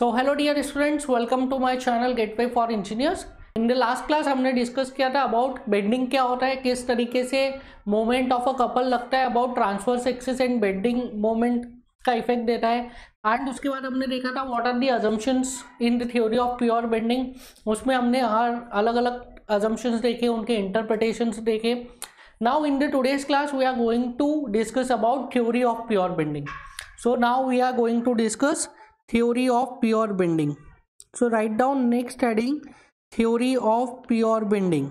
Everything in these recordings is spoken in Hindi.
So hello dear students welcome to my channel gateway for engineers in the last class हमने डिस्कस किया था अबाउट बेंडिंग क्या होता है किस तरीके से मोमेंट ऑफ अ कपल लगता है about transfer axis and bending moment का इफेक्ट देता है एंड उसके बाद हमने देखा था what are the assumptions in the theory of pure bending उसमें हमने हर अलग अलग अजम्पन्स देखे उनके इंटरप्रटेशंस देखे now in the today's class we are going to discuss about theory of pure bending so now we are going to discuss theory of pure bending so write down next heading theory of pure bending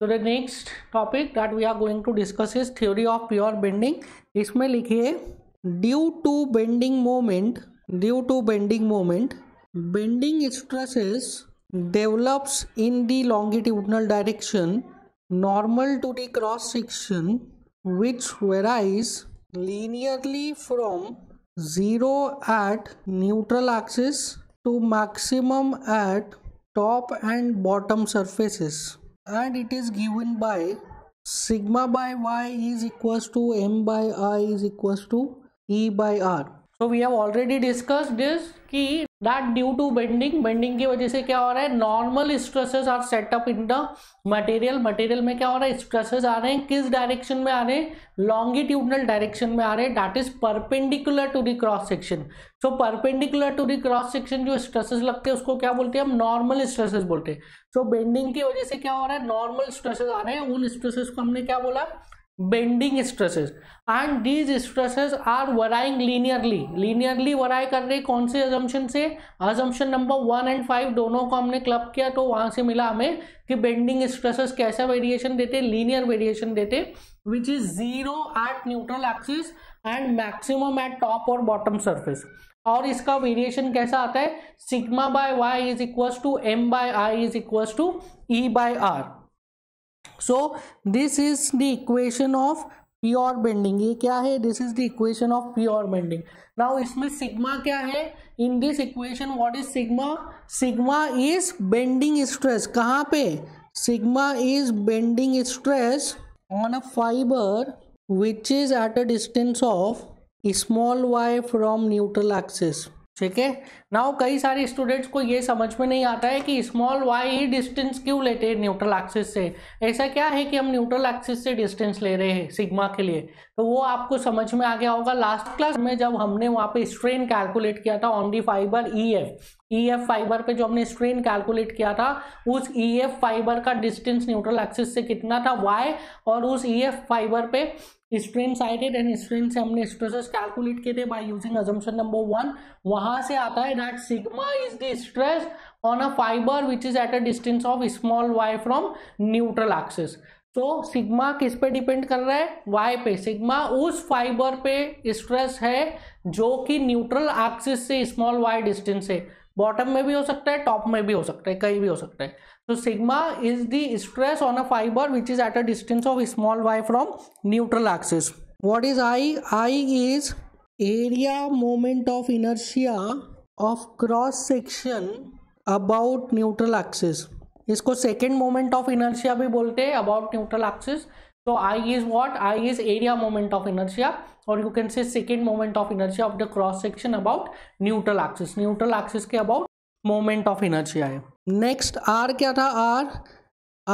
so the next topic that we are going to discuss is theory of pure bending isme likhiye due to bending moment due to bending moment bending stresses develops in the longitudinal direction normal to the cross section which varies linearly from 0 at neutral axis to maximum at top and bottom surfaces and it is given by sigma by y is equals to m by i is equals to e by r तो we have already discuss this कि that due to bending bending की वजह से क्या हो रहा है normal stresses are set up in the material material में क्या हो रहा है स्ट्रेसेस आ रहे हैं किस डायरेक्शन में आ रहे हैं लॉन्गिट्यूडनल डायरेक्शन में आ रहे हैं that is perpendicular to the cross section so perpendicular to the cross section जो स्ट्रेसेस लगते हैं उसको क्या बोलते हैं हम नॉर्मल स्ट्रेसेस बोलते हैं सो बेंडिंग की वजह से क्या हो रहा है नॉर्मल स्ट्रेसेस आ रहे हैं उन स्ट्रेसेस को हमने क्या बोला bending stresses and these stresses are varying linearly linearly vary कर रहे कौन से अजम्पन से assumption number one and five दोनों को हमने क्लब किया तो वहाँ से मिला हमें कि बेंडिंग स्ट्रेसेस कैसा वेरिएशन देते लीनियर वेरिएशन देते which is zero at neutral axis and maximum at top और बॉटम सर्फेस और इसका वेरिएशन कैसा आता है sigma by y is equals to M by I is equals to E by R so this is the equation of pure bending ये क्या है this is the equation of pure bending now इसमें सिग्मा क्या है in this equation what is sigma sigma is bending stress कहाँ पे sigma is bending stress on a fibre which is at a distance of small y from neutral axis ठीक है नाउ कई सारे स्टूडेंट्स को ये समझ में नहीं आता है कि स्मॉल वाई ही डिस्टेंस क्यों लेते हैं न्यूट्रल एक्सिस से ऐसा क्या है कि हम न्यूट्रल एक्सिस से डिस्टेंस ले रहे हैं सिग्मा के लिए तो वो आपको समझ में आ गया होगा लास्ट क्लास में जब हमने वहाँ पे स्ट्रेन कैलकुलेट किया था on the fibre E F E F fibre पर जो हमने स्ट्रेन कैलकुलेट किया था उस ई एफ फाइबर का डिस्टेंस न्यूट्रल एक्सिस से कितना था वाई और उस ई एफ फाइबर पर स्ट्रीम साइडेड एंड स्ट्रीम से हमने स्ट्रेसेस कैलकुलेट किए थे by using assumption number one वहां से आता है that sigma is the stress on a fibre which is at a distance of small y from neutral axis तो सिग्मा किस पे डिपेंड कर रहा है वाई पे सिग्मा उस फाइबर पे स्ट्रेस है जो कि न्यूट्रल एक्सिस से स्मॉल वाई डिस्टेंस है बॉटम में भी हो सकता है टॉप में भी हो सकता है कहीं भी हो सकता है so sigma is the stress on a fiber which is at a distance of small y from neutral axis what is i i is area moment of inertia of cross section about neutral axis इसको सेकेंड मोमेंट ऑफ इनर्शिया भी बोलते हैं अबाउट न्यूट्रल एक्सिस तो I is what I is area moment of inertia और you can say second moment of inertia of the cross section about neutral axis neutral axis के अबाउट मोमेंट ऑफ इनर्जिया है नेक्स्ट आर क्या था R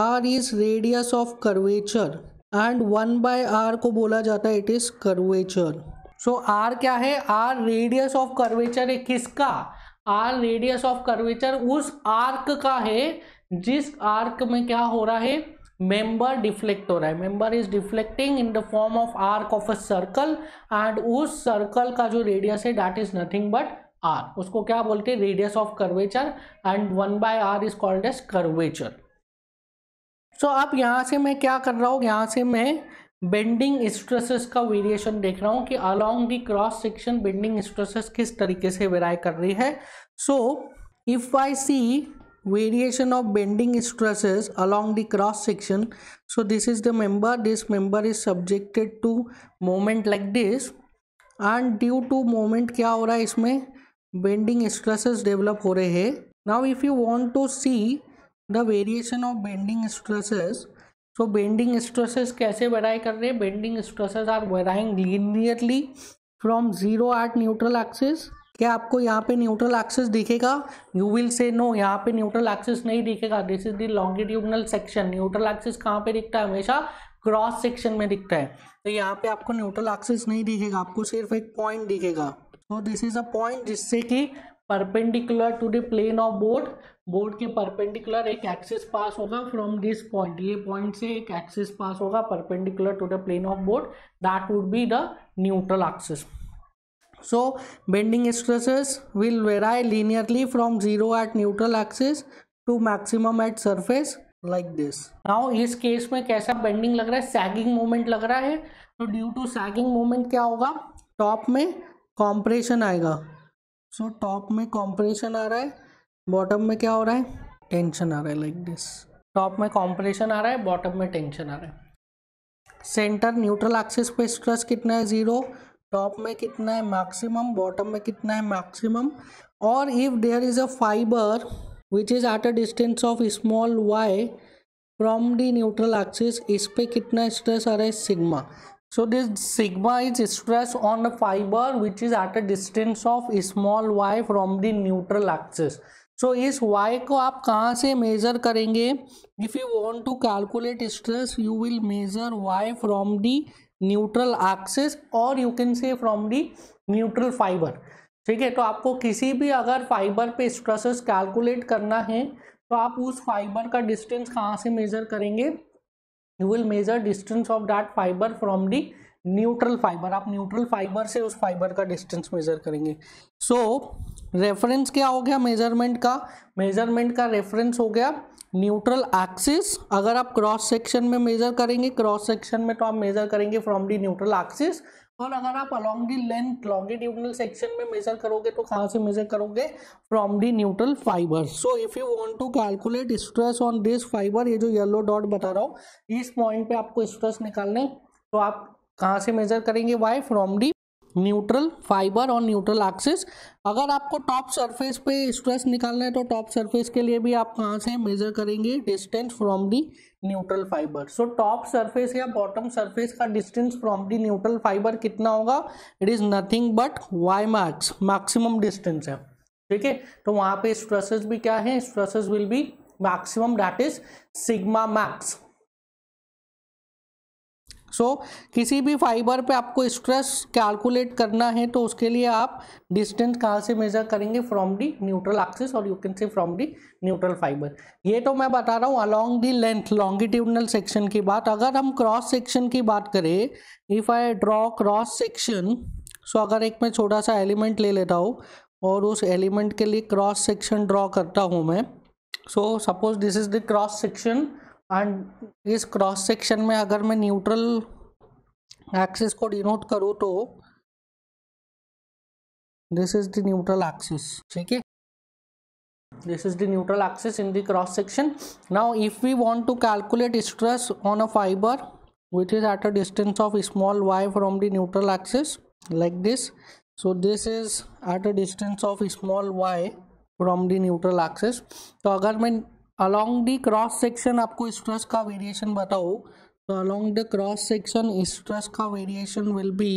R is radius of curvature and one by R को बोला जाता है it is curvature so are क्या है आर रेडियस ऑफ कर्वेचर है किसका आर रेडियस ऑफ कर्वेचर उस आर्क का है जिस आर्क में क्या हो रहा है मेंबर डिफ्लेक्ट हो रहा है member is deflecting in the form of arc of a circle and उस सर्कल का जो रेडियस है that is nothing but R उसको क्या बोलते हैं radius of curvature and one by R is called as curvature so अब यहाँ से मैं क्या कर रहा हूँ यहाँ से मैं बेंडिंग स्ट्रेसेस का वेरिएशन देख रहा हूँ कि along the cross section bending stresses किस तरीके से वेराई कर रही है so if I see variation of bending stresses along the cross section so this is the member this member is subjected to moment like this and due to moment क्या हो रहा है इसमें bending stresses develop हो रहे हैं now if you want to see the variation of bending stresses so bending stresses कैसे वराई कर रहे हैं bending stresses are varying linearly from zero at neutral axis क्या आपको यहाँ पे न्यूट्रल एक्सिस दिखेगा यू विल से नो यहाँ पे न्यूट्रल एक्सिस नहीं दिखेगा this is the longitudinal section neutral axis कहाँ पे दिखता है हमेशा क्रॉस सेक्शन में दिखता है तो यहाँ पे आपको न्यूट्रल एक्सिस नहीं दिखेगा आपको सिर्फ एक पॉइंट दिखेगा तो दिस इज अ पॉइंट जिससे कि perpendicular to the plane of board board के परपेंडिकुलर एक एक्सिस पास होगा फ्रॉम दिस पॉइंट ये पॉइंट से एक एक्सिस पास होगा perpendicular to the plane of board that would be the neutral axis so bending stresses will vary linearly from zero at neutral axis to maximum at surface like this now इस केस में कैसा बेंडिंग लग रहा है सैगिंग मोमेंट लग रहा है तो ड्यू टू सैगिंग मोमेंट क्या होगा टॉप में कॉम्प्रेशन आएगा सो so, टॉप में कॉम्प्रेशन आ रहा है बॉटम में क्या हो रहा है टेंशन आ रहा है लाइक दिस टॉप में कॉम्प्रेशन आ रहा है बॉटम में टेंशन आ रहा है सेंटर न्यूट्रल एक्सिस पे स्ट्रेस कितना है ज़ीरो टॉप में कितना है मैक्सिमम बॉटम में कितना है मैक्सिमम और if there is a fibre which is at a distance of small y from the neutral axis इस पे कितना स्ट्रेस आ रहा है sigma so this sigma is stress on the fiber which is at a distance of small y from the neutral axis so so, इस y को आप कहाँ से मेज़र करेंगे if you want to calculate stress you will measure y from the neutral axis और you can say from the neutral fibre ठीक है तो आपको किसी भी अगर फाइबर पे स्ट्रेसेस कैलकुलेट करना है तो आप उस फाइबर का डिस्टेंस कहाँ से मेज़र करेंगे you will measure distance of that fibre from the neutral fibre आप न्यूट्रल फाइबर से उस फाइबर का डिस्टेंस मेजर करेंगे सो so, रेफरेंस क्या हो गया मेजरमेंट का मेजरमेंट का रेफरेंस हो गया न्यूट्रल एक्सिस अगर आप क्रॉस सेक्शन में मेजर करेंगे क्रॉस सेक्शन में तो आप मेजर करेंगे फ्रॉम दी न्यूट्रल एक्सिस और अगर आप along the length longitudinal section में मेजर करोगे तो कहाँ से मेजर करोगे from the neutral fibre so if you want to calculate stress on this fibre ये जो येलो डॉट बता रहा हूँ इस पॉइंट पे आपको स्ट्रेस निकालने तो आप कहाँ से मेजर करेंगे y from the neutral fibre और न्यूट्रल एक्सिस अगर आपको टॉप सरफेस पे स्ट्रेस निकालना है तो टॉप सरफेस के लिए भी आप कहाँ से मेजर करेंगे distance from the neutral fibre so top surface या बॉटम सरफेस का distance from the neutral fibre कितना होगा it is nothing but Y max maximum distance है ठीक है तो वहाँ पे स्ट्रेसेस भी क्या है stresses will be maximum that is sigma max so so, किसी भी फाइबर पे आपको स्ट्रेस कैलकुलेट करना है तो उसके लिए आप डिस्टेंस कहाँ से मेजर करेंगे फ्रॉम दी न्यूट्रल एक्सिस और you can say from the neutral fibre ये तो मैं बता रहा हूँ along the length longitudinal section की बात अगर हम क्रॉस सेक्शन की बात करें if I draw cross section so अगर एक मैं छोटा सा एलिमेंट ले लेता हूँ और उस एलिमेंट के लिए क्रॉस सेक्शन ड्रॉ करता हूँ मैं so suppose this is the cross section and इस क्रॉस सेक्शन में अगर मैं न्यूट्रल एक्सिस को डिनोट करूँ तो this is the neutral axis ठीक है this is the neutral axis in the cross section now if we want to calculate stress on a fiber which is at a distance of small y from the neutral axis like this so this is at a distance of small y from the neutral axis तो अगर मैं अलॉन्ग द क्रॉस सेक्शन आपको स्ट्रेस का वेरिएशन बताओ तो along the cross section stress का वेरिएशन विल बी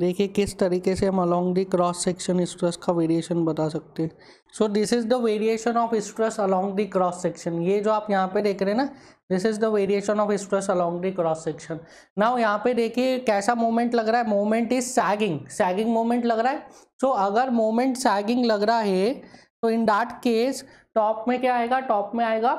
देखिए किस तरीके से हम along the cross section stress का वेरिएशन बता सकते हैं so this is the variation of stress along the cross section ये जो आप यहाँ पे देख रहे हैं ना this is the variation of stress along the cross section now यहाँ पे देखिए कैसा मोमेंट लग रहा है moment is sagging sagging moment लग रहा है सो so, अगर मोमेंट सैगिंग लग रहा है तो इन दैट केस टॉप में क्या आएगा टॉप में आएगा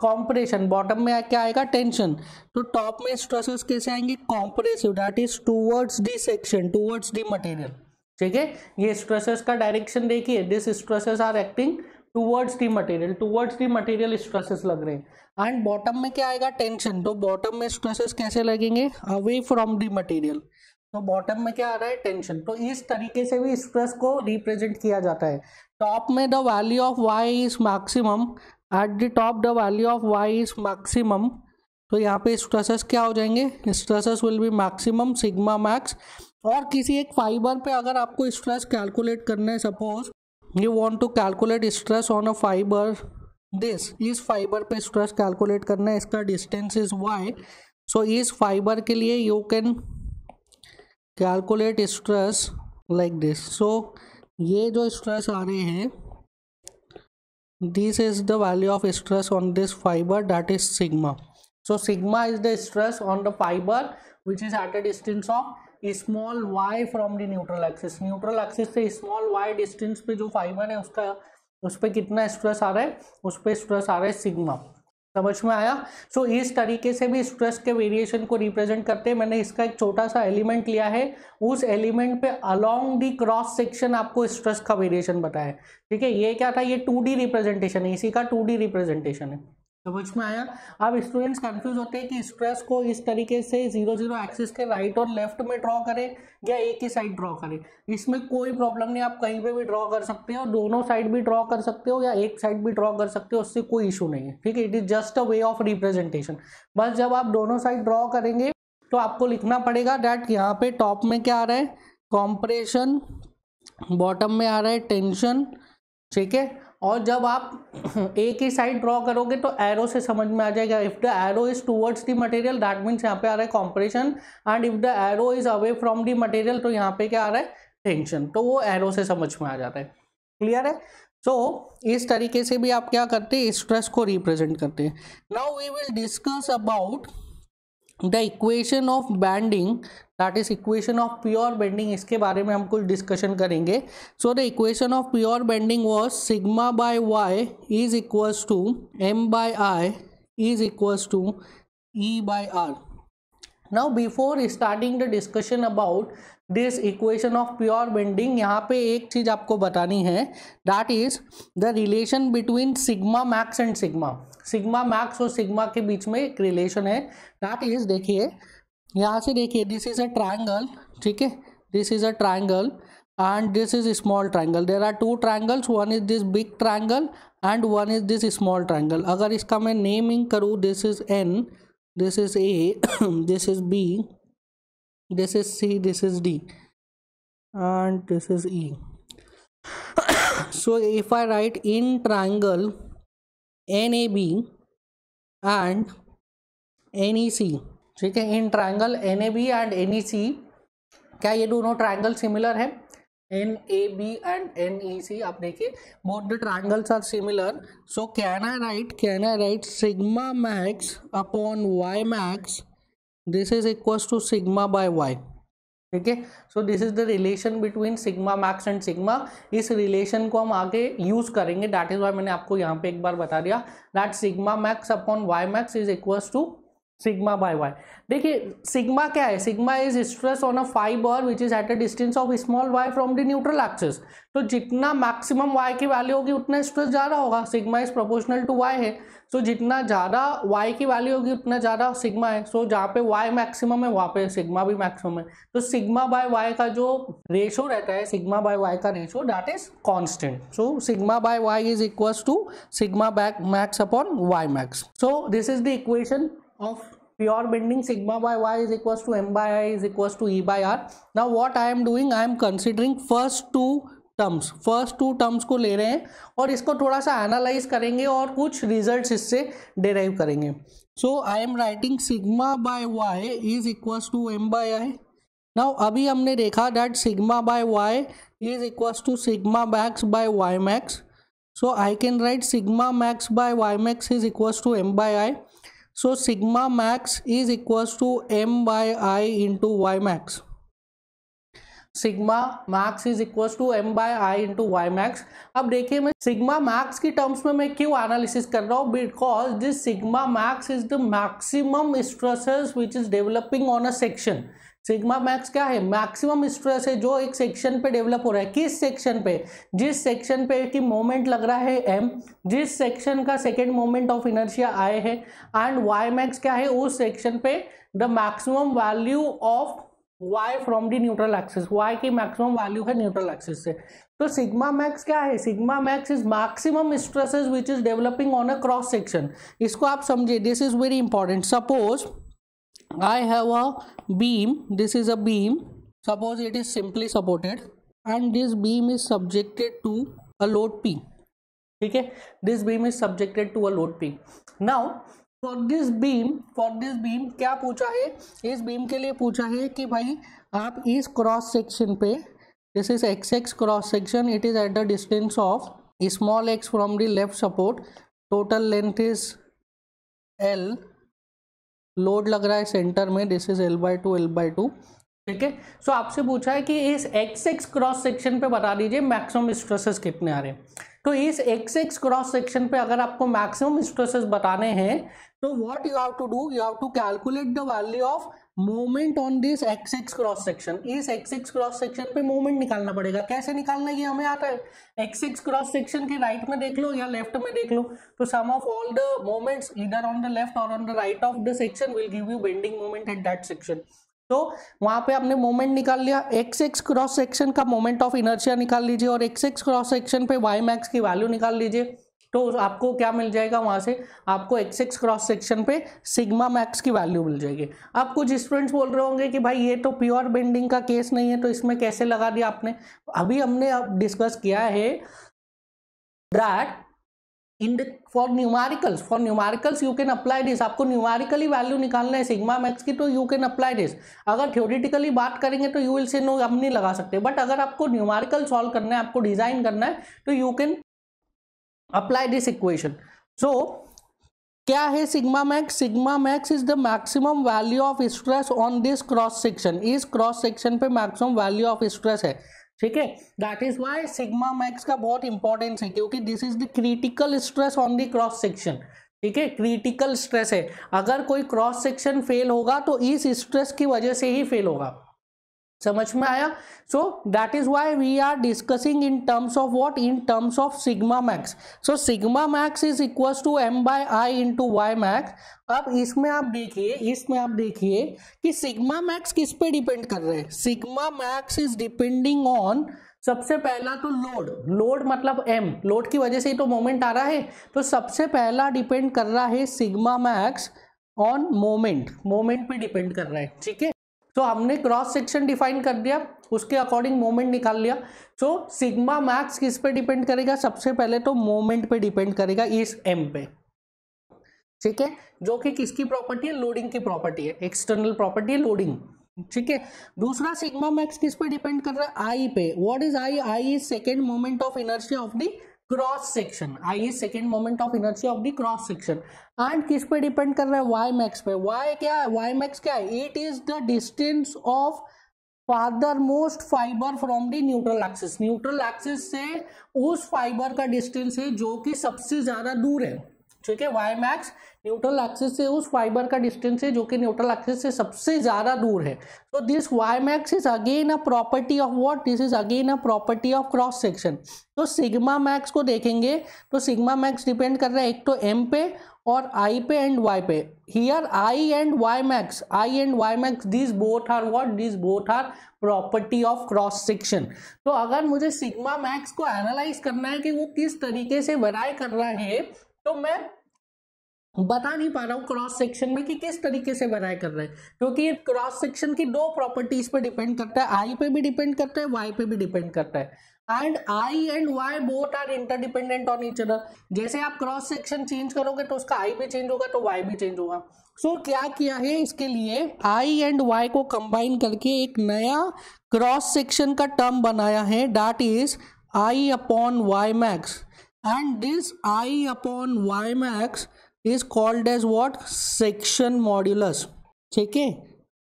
कॉम्प्रेशन बॉटम में क्या आएगा टेंशन तो टॉप में स्ट्रेसेस कैसे आएंगे compressive that is towards the section towards the material ठीक है ये स्ट्रेसेस का डायरेक्शन देखिए this stresses are acting towards the material towards the material stresses लग रहे हैं एंड बॉटम में क्या आएगा टेंशन तो बॉटम में स्ट्रेसेस कैसे लगेंगे अवे फ्रॉम दी मटेरियल तो बॉटम में क्या आ रहा है टेंशन तो इस तरीके से भी स्ट्रेस को रिप्रेजेंट किया जाता है टॉप में the value of y is maximum at the top the value of y is maximum तो यहाँ पे स्ट्रेसेस क्या हो जाएंगे stresses will be maximum sigma max और किसी एक फाइबर पे अगर आपको स्ट्रेस कैलकुलेट करना है suppose you want to calculate stress on a fibre this इस फाइबर पे स्ट्रेस कैलकुलेट करना है इसका डिस्टेंस इज वाई सो इस फाइबर के लिए you can calculate stress like this so ये जो स्ट्रेस आ रहे हैं this is the value of stress on this fibre that is sigma so sigma is the stress on the fibre which is at a distance of small y from the neutral axis neutral axis से स्मॉल वाई डिस्टेंस पे जो फाइबर है उसका उस पर कितना स्ट्रेस आ रहा है उस पर स्ट्रेस आ रहा है सिग्मा समझ में आया सो so, इस तरीके से भी स्ट्रेस के वेरिएशन को रिप्रेजेंट करते हैं मैंने इसका एक छोटा सा एलिमेंट लिया है उस एलिमेंट पे अलोंग दी क्रॉस सेक्शन आपको स्ट्रेस का वेरिएशन बताया ठीक है ये क्या था ये टू डी रिप्रेजेंटेशन है इसी का टू डी रिप्रेजेंटेशन है समझ में आया अब स्टूडेंट्स कंफ्यूज होते हैं कि स्ट्रेस को इस तरीके से जीरो जीरो एक्सिस के राइट और लेफ्ट में ड्रॉ करें या एक ही साइड ड्रॉ करें इसमें कोई प्रॉब्लम नहीं आप कहीं पे भी ड्रॉ कर सकते हो दोनों साइड भी ड्रॉ कर सकते हो या एक साइड भी ड्रॉ कर सकते हो उससे कोई इशू नहीं है ठीक है it is just a way of representation बस जब आप दोनों साइड ड्रॉ करेंगे तो आपको लिखना पड़ेगा डैट यहाँ पे टॉप में क्या आ रहा है कॉम्प्रेशन बॉटम में आ रहा है टेंशन ठीक है और जब आप एक ही साइड ड्रॉ करोगे तो एरो से समझ में आ जाएगा if the arrow is towards the material that means यहाँ पे आ रहा है compression and if the arrow is away from the material तो यहाँ पे क्या आ रहा है टेंशन तो वो एरो से समझ में आ जाता है क्लियर है सो so, इस तरीके से भी आप क्या करते हैं स्ट्रेस को रिप्रेजेंट करते हैं now we will discuss about the equation of bending that is equation of pure bending इसके बारे में हम कुछ डिस्कशन करेंगे so the equation of pure bending was sigma by y is equals to M by I is equals to E by R now before starting the discussion about this equation of pure bending यहाँ पे एक चीज़ आपको बतानी है that is the relation between sigma max and sigma sigma max और सिग्मा के बीच में एक रिलेशन है दैट इज देखिए यहाँ से देखिए दिस इज अ ट्राइंगल ठीक है this is a triangle and this is small triangle there are two triangles one is this big triangle and one is this small triangle अगर इसका मैं नेमिंग करूँ this is N this is A this is B this is C this is D and this is E so if I write in triangle N A B and N E C ठीक है in triangle N A B and N E C क्या ये दोनों ट्राइंगल सिमिलर है N A B and N E C आप देखिए both the triangles are similar so can I write can I write sigma max upon y max this is equals to sigma by y ठीक है so this is the relation between sigma max and sigma इस रिलेशन को हम आगे यूज करेंगे दैट इज वाई मैंने आपको यहाँ पे एक बार बता दिया that sigma max upon y max is equals to sigma by y देखिए सिग्मा क्या है sigma is stress on a fibre which is at a distance of small y from the neutral axis तो जितना मैक्सिमम वाई की वैल्यू होगी उतना स्ट्रेस ज़्यादा होगा sigma is proportional to y है सो तो so, जितना ज़्यादा वाई की वैल्यू होगी उतना ज़्यादा सिग्मा है सो so, जहाँ पे वाई मैक्सिमम है वहाँ पे सिग्मा भी मैक्सिमम है तो सिग्मा बाय वाई का जो रेशो रहता है सिग्मा बाय वाई का ratio that is constant so sigma by y is equals to sigma back max upon y max so this is the equation of pure bending sigma by y is equals to m by i is equals to e by r. Now what I am doing, I am considering first two terms first two terms को ले रहे हैं और इसको थोड़ा सा एनालाइज करेंगे और कुछ रिजल्ट्स इससे डेराइव करेंगे so I am writing sigma by y is equals to M by I now अभी हमने देखा that sigma by y is equals to sigma max by y max so I can write sigma max by y max is equals to M by I so sigma max is equals to M by I into Y max sigma max is equals to M by I into Y max अब देखिए मैं सिग्मा मैक्स की टर्म्स में मैं क्यों एनालिसिस कर रहा हूँ because this sigma max is the maximum stresses which is developing on a section sigma max क्या है मैक्सिमम स्ट्रेस है जो एक सेक्शन पे डेवलप हो रहा है किस सेक्शन पे जिस सेक्शन पे की मोमेंट लग रहा है एम जिस सेक्शन का सेकेंड मोमेंट ऑफ इनर्शिया आए है एंड वाई मैक्स क्या है उस सेक्शन पे the maximum value of y from the neutral axis y की मैक्सिमम वैल्यू है न्यूट्रल एक्सिस से तो सिग्मा मैक्स क्या है sigma max is maximum stresses which is developing on a cross section इसको आप समझिए this is very important suppose I have a beam. This is a beam. Suppose it is simply supported and this beam is subjected to a load P. ठीक है this beam is subjected to a load P now for this beam for this beam क्या पूछा है इस बीम के लिए पूछा है कि भाई आप इस क्रॉस सेक्शन पे this is X x cross section it is at the distance of small X from the left support total length is L load लग रहा है सेंटर में this is L by two L by two ठीक है सो आपसे पूछा है कि इस एक्स एक्स क्रॉस सेक्शन पे बता दीजिए मैक्सिमम स्ट्रेसेस कितने आ रहे हैं तो इस एक्स एक्स क्रॉस सेक्शन पे अगर आपको मैक्सिमम स्ट्रेसेस बताने हैं तो what you have to do you have to calculate the value of moment on this X x cross section इस एक्स एक्स क्रॉस सेक्शन पे मोमेंट निकालना पड़ेगा कैसे निकालना ये हमें आता है एक्स एक्स क्रॉस सेक्शन के राइट में देख लो या लेफ्ट में देख लो तो sum of all the moments इधर ऑन द लेफ्ट और on the right of the section will give you bending moment at that section तो वहां पे आपने मोमेंट निकाल लिया एक्स एक्स क्रॉस सेक्शन का मोमेंट ऑफ इनर्शिया निकाल लीजिए और एक्स एक्स क्रॉस सेक्शन पे वाई मैक्स की वैल्यू निकाल लीजिए तो आपको क्या मिल जाएगा वहाँ से आपको एक्स एक्स क्रॉस सेक्शन पे सिग्मा मैक्स की वैल्यू मिल जाएगी अब कुछ स्टूडेंट्स बोल रहे होंगे कि भाई ये तो प्योर बेंडिंग का केस नहीं है तो इसमें कैसे लगा दिया आपने अभी हमने अब डिस्कस किया है that in the for numericals for numericals you can apply this आपको न्यूमारिकली वैल्यू निकालना है सिग्मा मैक्स की तो यू कैन अप्लाई दिस अगर थ्योरिटिकली बात करेंगे तो यू विल से नो हम नहीं लगा सकते बट अगर आपको न्यूमारिकल सॉल्व करना है आपको डिजाइन करना है तो you can apply this equation so क्या है sigma max sigma max is the maximum value of stress on this cross section इस क्रॉस सेक्शन पे मैक्सिमम वैल्यू ऑफ स्ट्रेस है ठीक है that is why sigma max का बहुत इंपॉर्टेंस है क्योंकि this is the critical stress on the cross section ठीक है क्रिटिकल स्ट्रेस है अगर कोई क्रॉस सेक्शन फेल होगा तो इस स्ट्रेस की वजह से ही फेल होगा समझ में आया so that is why we are discussing in terms of what in terms of sigma max so sigma max is equal to M by I into y max अब इसमें आप देखिए इसमें आप देखिए कि सिग्मा मैक्स किस पे डिपेंड कर रहे हैं sigma max is depending on सबसे पहला तो लोड लोड मतलब एम लोड की वजह से ही तो मोमेंट आ रहा है तो सबसे पहला डिपेंड कर रहा है sigma max on moment moment पे डिपेंड कर रहा है ठीक है तो हमने क्रॉस सेक्शन डिफाइन कर दिया उसके अकॉर्डिंग मोमेंट निकाल लिया सो सिग्मा मैक्स किस पे डिपेंड करेगा सबसे पहले तो मोमेंट पे डिपेंड करेगा इस एम पे ठीक है जो कि किसकी प्रॉपर्टी है लोडिंग की प्रॉपर्टी है एक्सटर्नल प्रॉपर्टी है लोडिंग ठीक है दूसरा सिग्मा मैक्स किस पे डिपेंड कर रहा है आई पे what is I I is second moment of inertia of the cross section आइए second moment of inertia of the cross section and किस पे डिपेंड कर रहा है वाई मैक्स पे वाई क्या है वाई मैक्स क्या है it is the distance of farthermost fiber from the neutral axis neutral axis से उस फाइबर का डिस्टेंस है जो कि सबसे ज्यादा दूर है ठीक है वाई मैक्स न्यूट्रल एक्सिस से उस फाइबर का डिस्टेंस है जो कि न्यूट्रल एक्सिस से सबसे ज़्यादा दूर है तो this y max is again a property of what this is again a property of cross section तो सिग्मा मैक्स को देखेंगे तो सिग्मा मैक्स डिपेंड कर रहा है एक तो एम पे और आई पे एंड वाई पे here I and y max I and y max this both are what this both are property of cross section तो अगर मुझे सिग्मा मैक्स को एनालाइज करना है कि वो किस तरीके से बराए कर रहा है तो मैं बता नहीं पा रहा हूँ क्रॉस सेक्शन में कि किस तरीके से बनाए कर रहे हैं क्योंकि ये क्रॉस सेक्शन की दो प्रॉपर्टीज पे डिपेंड करता है आई पे भी डिपेंड करता है वाई पे भी डिपेंड करता है and I and y both are interdependent on each other जैसे आप क्रॉस सेक्शन चेंज करोगे तो उसका आई भी चेंज होगा तो वाई भी चेंज होगा सो so, क्या किया है इसके लिए आई एंड वाई को कंबाइन करके एक नया क्रॉस सेक्शन का टर्म बनाया है that is I upon y max and this I upon y max is called as what section modulus ठीक है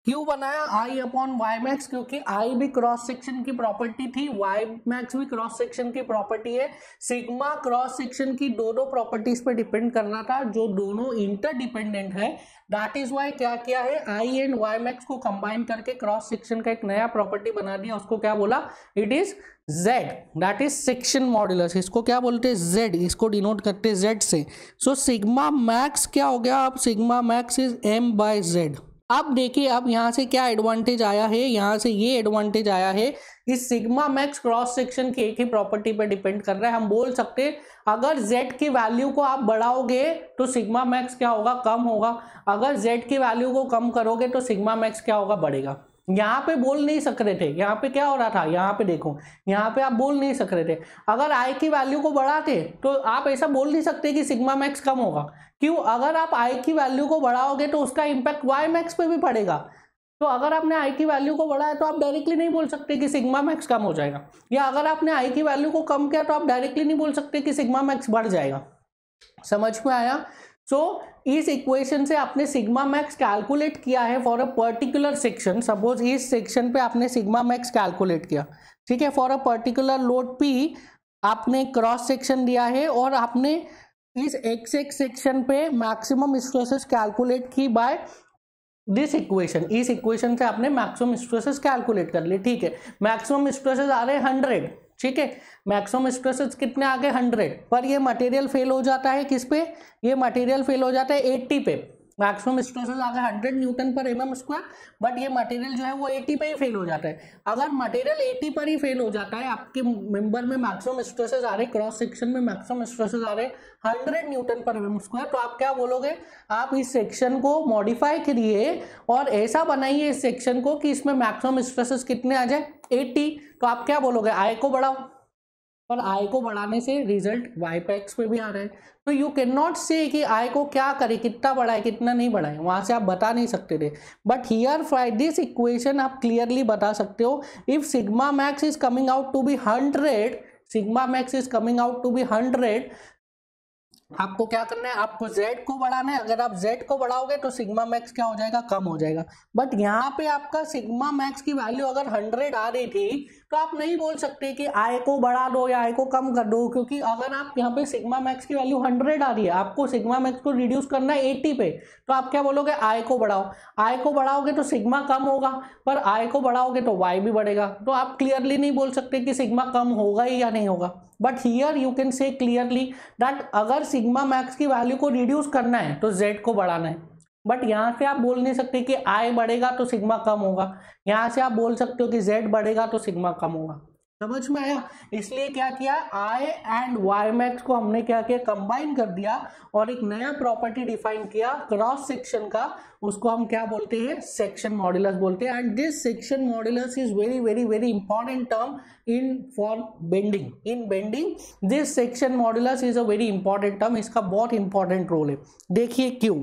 क्यों बनाया I अपॉन वाई मैक्स क्योंकि I भी क्रॉस सेक्शन की प्रॉपर्टी थी वाई मैक्स भी क्रॉस सेक्शन की प्रॉपर्टी है सिग्मा क्रॉस सेक्शन की दोनों प्रॉपर्टीज पे डिपेंड करना था जो दोनों इंटरडिपेंडेंट है दैट इज वाई क्या किया है आई एंड वाई मैक्स को कंबाइन करके क्रॉस सेक्शन का एक नया प्रॉपर्टी बना दिया उसको क्या बोला it is Z that is section modulus इसको क्या बोलते हैं जेड इसको डिनोट करते हैं जेड से सो सिग्मा मैक्स क्या हो गया अब sigma max is M by Z अब देखिए अब यहाँ से क्या एडवांटेज आया है यहाँ से ये एडवांटेज आया है कि सिग्मा मैक्स क्रॉस सेक्शन की एक ही प्रॉपर्टी पर डिपेंड कर रहा है हम बोल सकते हैं अगर z की वैल्यू को आप बढ़ाओगे तो सिग्मा मैक्स क्या होगा कम होगा अगर z की वैल्यू को कम करोगे तो सिग्मा मैक्स क्या होगा बढ़ेगा यहाँ पे बोल नहीं सक रहे थे यहाँ पे क्या हो रहा था यहाँ पे देखो यहाँ पे आप बोल नहीं सक रहे थे अगर आई की वैल्यू को बढ़ाते तो आप ऐसा बोल नहीं सकते कि सिग्मा मैक्स कम होगा क्यों अगर आप आई की वैल्यू को बढ़ाओगे तो उसका इम्पैक्ट वाई मैक्स पे भी पड़ेगा तो अगर आपने आई की वैल्यू को बढ़ाया तो आप डायरेक्टली नहीं बोल सकते कि सिग्मा मैक्स कम हो जाएगा या अगर आपने आई की वैल्यू को कम किया तो आप डायरेक्टली नहीं बोल सकते कि सिग्मा मैक्स बढ़ जाएगा समझ में आया सो so, इस इक्वेशन से आपने सिग्मा मैक्स कैलकुलेट किया है for a particular section suppose इस सेक्शन पे आपने सिग्मा मैक्स कैलकुलेट किया ठीक है for a particular load P आपने क्रॉस सेक्शन दिया है और आपने इस एक्स एक्स सेक्शन पे मैक्सिमम स्ट्रेसेस कैलकुलेट की बाय दिस इक्वेशन इस इक्वेशन से आपने मैक्सिमम स्ट्रेसेस कैलकुलेट कर लिए ठीक है मैक्सिमम स्ट्रेसेस आ रहे हैं हंड्रेड ठीक है मैक्सिमम स्ट्रेसेस कितने आ गए हंड्रेड पर ये मटेरियल फेल हो जाता है किस पे ये मटेरियल फेल हो जाता है एट्टी पे मैक्सिमम स्ट्रेसेस गए हंड्रेड न्यूटन पर एम स्क्वायर बट ये मटेरियल जो है वो एटी पर ही फेल हो जाता है अगर मटेरियल एटी पर ही फेल हो जाता है आपके मेंबर में मैक्सिमम स्ट्रेसेस आ रहे क्रॉस सेक्शन में मैक्सिमम स्ट्रेसेस आ रहे हंड्रेड न्यूटन पर एम स्क्वायर तो आप क्या बोलोगे आप इस सेक्शन को मॉडिफाई करिए और ऐसा बनाइए इस सेक्शन को कि इसमें मैक्सिमम स्ट्रेसेस कितने आ जाए एट्टी तो आप क्या बोलोगे आय को बढ़ाओ और आई को बढ़ाने से रिजल्ट वाई पे एक्स पे भी आ रहा है तो यू कैन नॉट से कि आई को क्या करे कितना बढ़ाए कितना नहीं बढ़ाए वहाँ से आप बता नहीं सकते थे बट हियर फ्राई दिस इक्वेशन आप क्लियरली बता सकते हो if sigma max is coming out to be hundred sigma max is coming out to be hundred आपको क्या करना है आपको z को बढ़ाना है अगर आप z को बढ़ाओगे तो सिग्मा मैक्स क्या हो जाएगा कम हो जाएगा बट यहाँ पे आपका सिग्मा मैक्स की वैल्यू अगर 100 आ रही थी तो आप नहीं बोल सकते कि आय को बढ़ा दो या आय को कम कर दो क्योंकि अगर आप यहाँ पे सिग्मा मैक्स की वैल्यू हंड्रेड आ रही है आपको सिग्मा मैक्स को रिड्यूस करना है एट्टी पे तो आप क्या बोलोगे आय को बढ़ाओ आय को बढ़ाओगे तो सिग्मा कम होगा पर आय को बढ़ाओगे तो वाई भी बढ़ेगा तो आप क्लियरली नहीं बोल सकते कि सिग्मा कम होगा ही या नहीं होगा but here you can say clearly that अगर सिग्मा मैक्स की वैल्यू को रिड्यूस करना है तो जेड को बढ़ाना है बट यहाँ से आप बोल नहीं सकते कि आई बढ़ेगा तो सिग्मा कम होगा यहाँ से आप बोल सकते हो कि जेड बढ़ेगा तो सिग्मा कम होगा समझ में आया इसलिए क्या किया आई एंड वाई मैक्स को हमने क्या किया कंबाइन कर दिया और एक नया प्रॉपर्टी डिफाइन किया क्रॉस सेक्शन का उसको हम क्या बोलते हैं सेक्शन मॉड्यूलस बोलते हैं and this section modulus is very very very important term in for bending in bending this section modulus is a very important term इसका बहुत इंपॉर्टेंट रोल है देखिए क्यों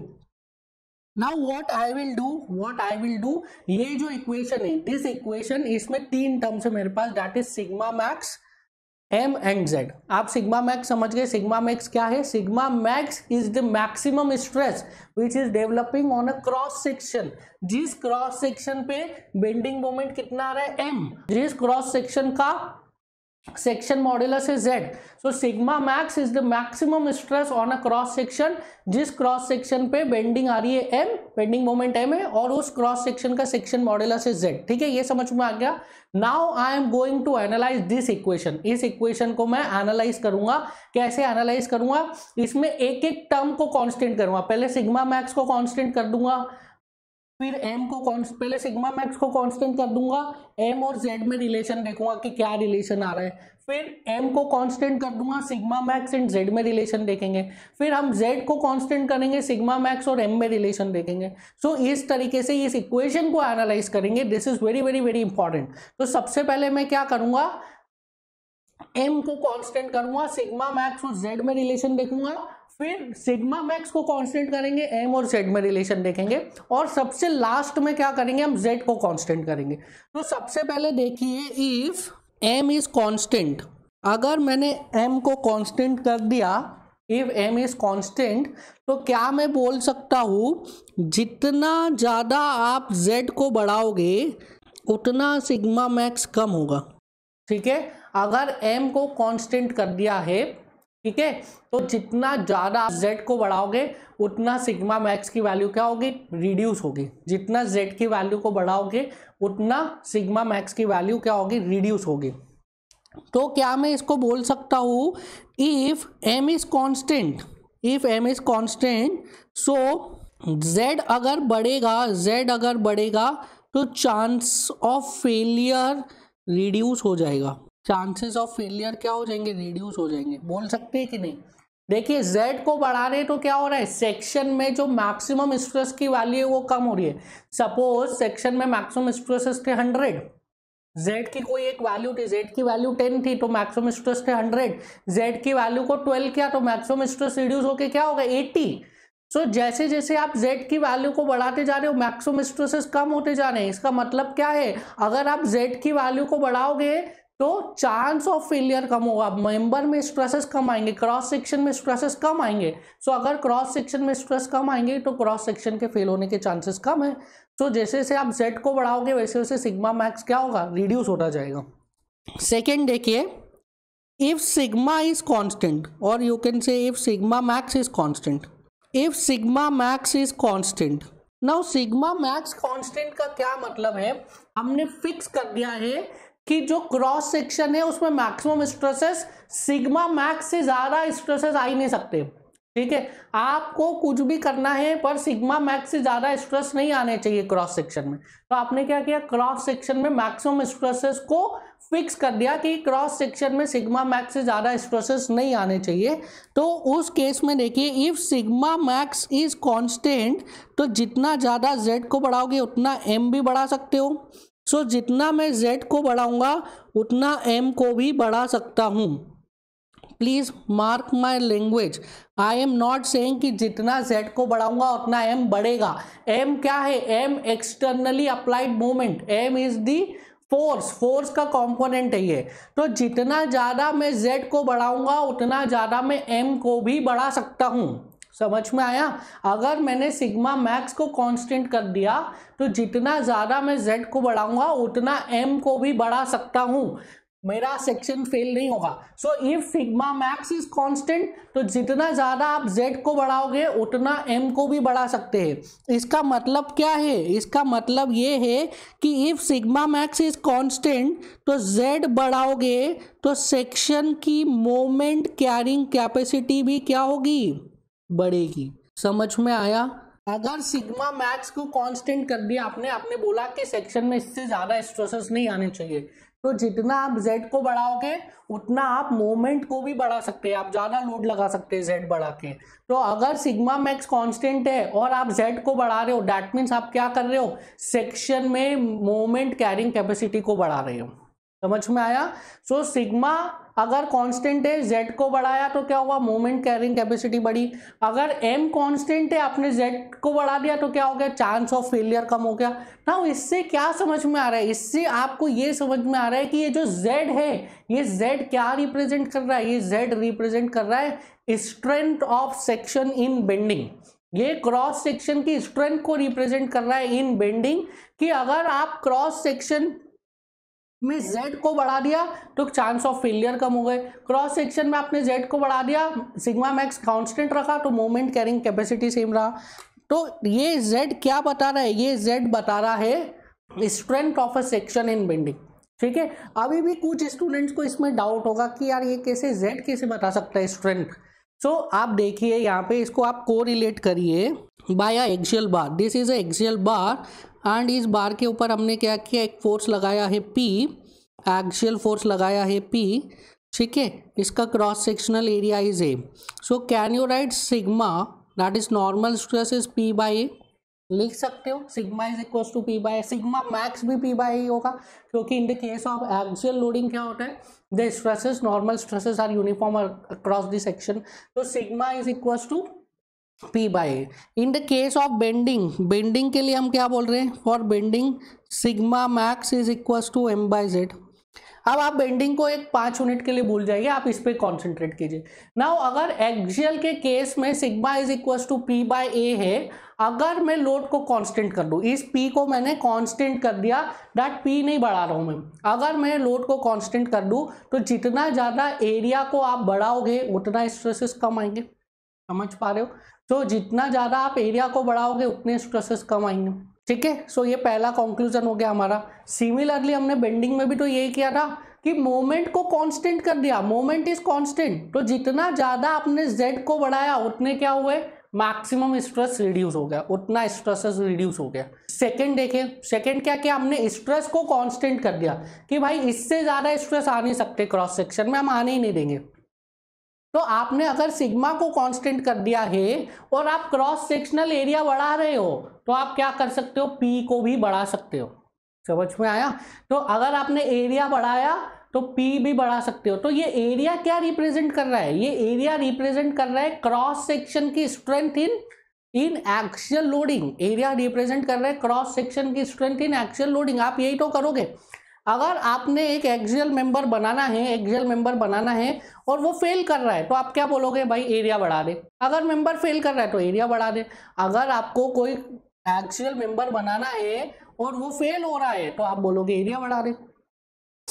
now what I will do what I will do ये जो इक्वेशन है दिस इक्वेशन इसमें तीन टर्म्स है मेरे पास that is sigma max M and Z आप सिग्मा मैक्स समझ गए सिग्मा मैक्स क्या है sigma max is the maximum stress which is developing on a cross section जिस क्रॉस सेक्शन पे बेंडिंग मोमेंट कितना आ रहा है एम जिस क्रॉस सेक्शन का सेक्शन modulus से Z so sigma max is the maximum stress on a cross section जिस क्रॉस सेक्शन पे बेंडिंग आ रही है एम बेंडिंग मोमेंट एम है और उस क्रॉस सेक्शन का सेक्शन मॉडुलस से जेड ठीक है ये समझ में आ गया now I am going to analyse this equation इस इक्वेशन को मैं एनालाइज करूंगा कैसे एनालाइज करूंगा इसमें एक एक टर्म को कॉन्स्टेंट करूंगा पहले सिग्मा मैक्स को कॉन्स्टेंट कर दूंगा फिर m को कॉन्स्ट पहले सिग्मा मैक्स को कांस्टेंट कर दूंगा m और z में रिलेशन देखूंगा कि क्या रिलेशन आ रहा है फिर m को कांस्टेंट कर दूंगा सिग्मा मैक्स एंड z में रिलेशन देखेंगे फिर हम z को कांस्टेंट करेंगे सिग्मा मैक्स और m में रिलेशन देखेंगे सो so, इस तरीके से इस इक्वेशन को एनालाइज करेंगे this is very very very important तो सबसे पहले मैं क्या करूंगा एम को कॉन्स्टेंट करूंगा सिग्मा मैक्स और जेड में रिलेशन देखूंगा फिर सिग्मा मैक्स को कांस्टेंट करेंगे एम और जेड में रिलेशन देखेंगे और सबसे लास्ट में क्या करेंगे हम जेड को कांस्टेंट करेंगे तो सबसे पहले देखिए इफ एम इज कांस्टेंट अगर मैंने एम को कांस्टेंट कर दिया इफ एम इज कांस्टेंट तो क्या मैं बोल सकता हूँ जितना ज़्यादा आप जेड को बढ़ाओगे उतना सिग्मा मैक्स कम होगा ठीक है अगर एम को कॉन्स्टेंट कर दिया है ठीक है तो जितना ज़्यादा जेड को बढ़ाओगे उतना सिग्मा मैक्स की वैल्यू क्या होगी रिड्यूस होगी जितना जेड की वैल्यू को बढ़ाओगे उतना सिग्मा मैक्स की वैल्यू क्या होगी रिड्यूस होगी तो क्या मैं इसको बोल सकता हूँ if M is constant if M is constant so Z अगर बढ़ेगा जेड अगर बढ़ेगा तो चांस ऑफ फेलियर रिड्यूस हो जाएगा चांसेस ऑफ फेलियर क्या हो जाएंगे रिड्यूस हो जाएंगे बोल सकते हैं कि नहीं देखिए z को बढ़ा रहे तो क्या हो रहा है सेक्शन में जो मैक्सिमम स्ट्रेस की वैल्यू है वो कम हो रही है सपोज सेक्शन में मैक्सिमम स्ट्रेस थे हंड्रेड z की कोई एक वैल्यू थी z की वैल्यू टेन थी तो मैक्सिमम स्ट्रेस थे हंड्रेड z की वैल्यू को ट्वेल्व किया तो मैक्सिमम स्ट्रेस रिड्यूस होके क्या होगा एट्टी सो so, जैसे जैसे आप z की वैल्यू को बढ़ाते जा रहे हो मैक्सिमम स्ट्रेसेस कम होते जा रहे हैं इसका मतलब क्या है अगर आप z की वैल्यू को बढ़ाओगे तो चांस ऑफ फेलियर कम होगा मेंबर में स्ट्रेसेस कम आएंगे क्रॉस सेक्शन में स्ट्रेसेस कम आएंगे सो so, अगर क्रॉस सेक्शन में स्ट्रेस कम आएंगे तो क्रॉस सेक्शन के फेल होने के चांसेस कम है सो so, जैसे जैसे आप जेड को बढ़ाओगे वैसे वैसे सिग्मा मैक्स क्या होगा रिड्यूस होता जाएगा सेकेंड देखिए इफ सिग्मा इज कॉन्स्टेंट और you can say if sigma max is constant if sigma max is constant now sigma max constant का क्या मतलब है हमने फिक्स कर दिया है कि जो क्रॉस सेक्शन है उसमें मैक्सिमम स्ट्रेसेस सिग्मा मैक्स से ज़्यादा स्ट्रेसेस आ ही नहीं सकते ठीक है आपको कुछ भी करना है पर सिग्मा मैक्स से ज़्यादा स्ट्रेस नहीं आने चाहिए क्रॉस सेक्शन में तो आपने क्या किया क्रॉस सेक्शन में मैक्सिमम स्ट्रेसेस को फिक्स कर दिया कि क्रॉस सेक्शन में सिग्मा मैक्स से ज़्यादा स्ट्रेसेस नहीं आने चाहिए तो उस केस में देखिए if sigma max is constant तो जितना ज़्यादा जेड को बढ़ाओगे उतना एम भी बढ़ा सकते हो सो so, जितना मैं z को बढ़ाऊंगा उतना m को भी बढ़ा सकता हूँ please mark my language I am not say कि जितना z को बढ़ाऊंगा उतना m बढ़ेगा m क्या है m externally applied moment m is the force force का कॉम्पोनेंट है ये तो जितना ज़्यादा मैं z को बढ़ाऊंगा उतना ज़्यादा मैं m को भी बढ़ा सकता हूँ समझ में आया अगर मैंने सिग्मा मैक्स को कांस्टेंट कर दिया तो जितना ज़्यादा मैं z को बढ़ाऊंगा उतना m को भी बढ़ा सकता हूँ मेरा सेक्शन फेल नहीं होगा so if sigma max is constant तो जितना ज़्यादा आप z को बढ़ाओगे उतना m को भी बढ़ा सकते हैं इसका मतलब क्या है इसका मतलब ये है कि if sigma max is constant तो जेड बढ़ाओगे तो सेक्शन की मोमेंट कैरिंग कैपेसिटी भी क्या होगी बढ़ेगी समझ में आया अगर सिग्मा मैक्स को कांस्टेंट कर दिया आपने आपने बोला कि सेक्शन में इससे ज्यादा स्ट्रेसेस नहीं आने चाहिए तो जितना आप जेड को बढ़ाओगे उतना आप मोमेंट को भी बढ़ा सकते हैं आप ज्यादा लोड लगा सकते हैं जेड बढ़ा के तो अगर सिग्मा मैक्स कांस्टेंट है और आप जेड को बढ़ा रहे हो डैट मीन्स आप क्या कर रहे हो सेक्शन में मोमेंट कैरिंग कैपेसिटी को बढ़ा रहे हो समझ में आया सो so, सिग्मा अगर कांस्टेंट है जेड को बढ़ाया तो क्या हुआ मोमेंट कैरिंग कैपेसिटी बढ़ी अगर एम कांस्टेंट है आपने जेड को बढ़ा दिया तो क्या हो गया चांस ऑफ फेलियर कम हो गया ना इससे क्या समझ में आ रहा है इससे आपको ये समझ में आ रहा है कि ये जो जेड है ये जेड क्या रिप्रेजेंट कर रहा है ये जेड रिप्रेजेंट कर रहा है strength of section in bending ये क्रॉस सेक्शन की स्ट्रेंथ को रिप्रेजेंट कर रहा है इन बेंडिंग कि अगर आप क्रॉस सेक्शन में z को बढ़ा दिया तो चांस ऑफ फेलियर कम हो गए क्रॉस सेक्शन में आपने z को बढ़ा दिया सिग्मा मैक्स कांस्टेंट रखा तो मोमेंट कैरिंग कैपेसिटी सेम रहा तो ये z क्या बता रहा है ये z बता रहा है strength of a section in bending ठीक है अभी भी कुछ स्टूडेंट्स को इसमें डाउट होगा कि यार ये कैसे जेड कैसे बता सकता है स्ट्रेंथ सो so, आप देखिए यहाँ पे इसको आप को रिलेट करिए by axial bar this is axial bar and इस बार के ऊपर हमने क्या किया एक फोर्स लगाया है पी एक्शियल फोर्स लगाया है पी ठीक है इसका cross sectional area is A so can you write sigma that is normal stress is P by लिख सकते हो sigma is equal to P by sigma max भी पी बाय होगा क्योंकि in the case of axial loading क्या होता है the stresses normal stresses are uniform across the section तो sigma is equal to P by A. In the case of bending, bending के लिए हम क्या बोल रहे हैं For bending, sigma max is equals to m by z. अब आप बेंडिंग को एक पाँच यूनिट के लिए भूल जाइए आप इस पर कॉन्सेंट्रेट कीजिए नाउ अगर एक्सियल के केस में sigma is equals to P by A है अगर मैं लोड को कांस्टेंट कर दूं, इस पी को मैंने कांस्टेंट कर दिया डैट पी नहीं बढ़ा रहा हूं मैं अगर मैं लोड को कांस्टेंट कर दूं, तो जितना ज़्यादा एरिया को आप बढ़ाओगे उतना स्ट्रेसेस कम आएंगे समझ पा रहे हो तो जितना ज़्यादा आप एरिया को बढ़ाओगे उतने स्ट्रेसेस कम आएंगे ठीक है सो ये पहला कंक्लूजन हो गया हमारा सिमिलरली हमने बेंडिंग में भी तो यही किया था कि मोमेंट को कांस्टेंट कर दिया मोमेंट इज कांस्टेंट तो जितना ज़्यादा आपने जेड को बढ़ाया उतने क्या हुए मैक्सिमम स्ट्रेस रिड्यूस हो गया उतना स्ट्रेसेस रिड्यूस हो गया सेकेंड देखें सेकेंड क्या किया हमने स्ट्रेस को कॉन्स्टेंट कर दिया कि भाई इससे ज़्यादा स्ट्रेस आ नहीं सकते क्रॉस सेक्शन में हम आने ही नहीं देंगे तो आपने अगर सिग्मा को कांस्टेंट कर दिया है और आप क्रॉस सेक्शनल एरिया बढ़ा रहे हो तो आप क्या कर सकते हो पी को भी बढ़ा सकते हो समझ में आया तो अगर आपने एरिया बढ़ाया तो पी भी बढ़ा सकते हो तो ये एरिया क्या रिप्रेजेंट कर रहा है ये एरिया रिप्रेजेंट कर रहा है क्रॉस सेक्शन की strength in in actual loading area represent कर रहा है क्रॉस सेक्शन की स्ट्रेंथ इन एक्चुअल लोडिंग आप यही तो करोगे अगर आपने एक एक्जियल मेंबर बनाना है एक्जियल मेंबर बनाना है और वो फेल कर रहा है तो आप क्या बोलोगे भाई एरिया बढ़ा दे अगर मेंबर फेल कर रहा है तो एरिया बढ़ा दे अगर आपको कोई एक्जियल मेंबर बनाना है और वो फेल हो रहा है तो आप बोलोगे एरिया बढ़ा दे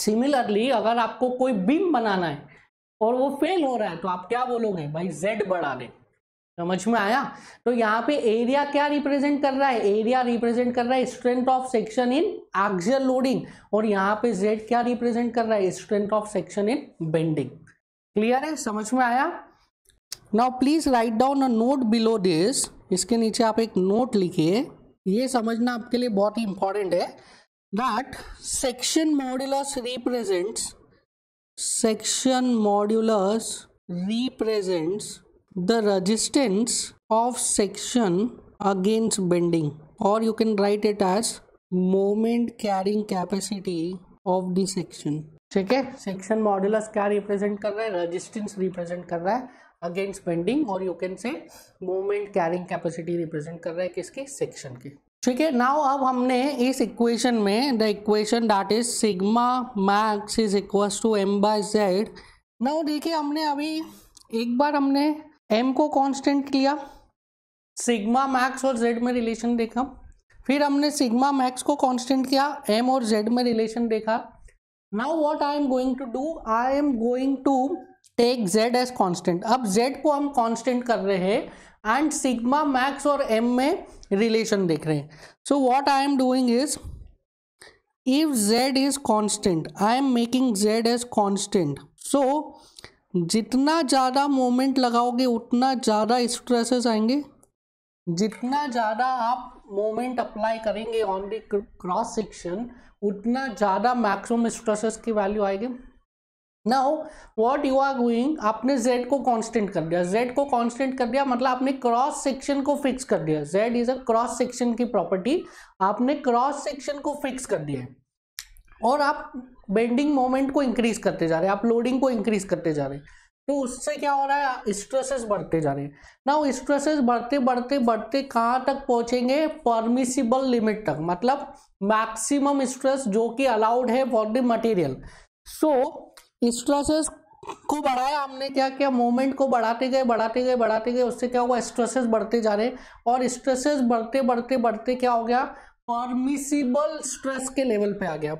सिमिलरली अगर आपको कोई बीम बनाना है और वो फेल हो रहा है तो आप क्या बोलोगे भाई जेड बढ़ा दें समझ में आया तो यहाँ पे एरिया क्या रिप्रेजेंट कर रहा है एरिया रिप्रेजेंट कर रहा है strength of section in axial loading और यहाँ पे जेड क्या रिप्रेजेंट कर रहा है strength of section in bending clear है समझ में आया now please write down a note below this इसके नीचे आप एक नोट लिखिए ये समझना आपके लिए बहुत ही इंपॉर्टेंट है that section modulus represents section modulus represents the resistance of section against bending or you can write it as moment carrying capacity of the section ठीक है सेक्शन मॉडुलस क्या रिप्रेजेंट कर रहा है रेजिस्टेंस रिप्रेजेंट कर रहा है अगेंस्ट बेंडिंग और you can say moment carrying capacity represent कर रहा है किसकी सेक्शन की ठीक है नाउ अब हमने इस इक्वेशन में the equation that is sigma max is equal to M by Z now देखिए हमने अभी एक बार हमने एम को कांस्टेंट लिया सिग्मा मैक्स और जेड में रिलेशन देखा फिर हमने सिग्मा मैक्स को कांस्टेंट किया एम और जेड में रिलेशन देखा now what I am going to do I am going to take Z as constant अब जेड को हम कांस्टेंट कर रहे हैं एंड सिग्मा मैक्स और एम में रिलेशन देख रहे हैं so what I am doing is if Z is constant I am making Z as constant so जितना ज़्यादा मोमेंट लगाओगे उतना ज़्यादा स्ट्रेसेस आएंगे जितना ज़्यादा आप मोमेंट अप्लाई करेंगे ऑन द क्रॉस सेक्शन उतना ज़्यादा मैक्सिमम स्ट्रेसेस की वैल्यू आएगी now what you are going आपने z को कांस्टेंट कर दिया z को कांस्टेंट कर दिया मतलब आपने क्रॉस सेक्शन को फिक्स कर दिया z is a cross section की प्रॉपर्टी आपने क्रॉस सेक्शन को फिक्स कर दिया और आप बेंडिंग मोमेंट को इंक्रीज करते जा रहे हैं आप लोडिंग को इंक्रीज करते जा रहे हैं तो उससे क्या हो रहा है स्ट्रेसेस बढ़ते जा रहे हैं ना स्ट्रेसेस बढ़ते बढ़ते बढ़ते कहाँ तक पहुँचेंगे परमिसिबल लिमिट तक मतलब मैक्सिमम स्ट्रेस जो कि अलाउड है for the material so stresses को बढ़ाया हमने क्या किया मोमेंट को बढ़ाते गए बढ़ाते गए बढ़ाते गए उससे क्या हुआ स्ट्रेसेस बढ़ते जा रहे और स्ट्रेसेस बढ़ते बढ़ते बढ़ते क्या हो गया परमिसिबल स्ट्रेस के लेवल पे आ गया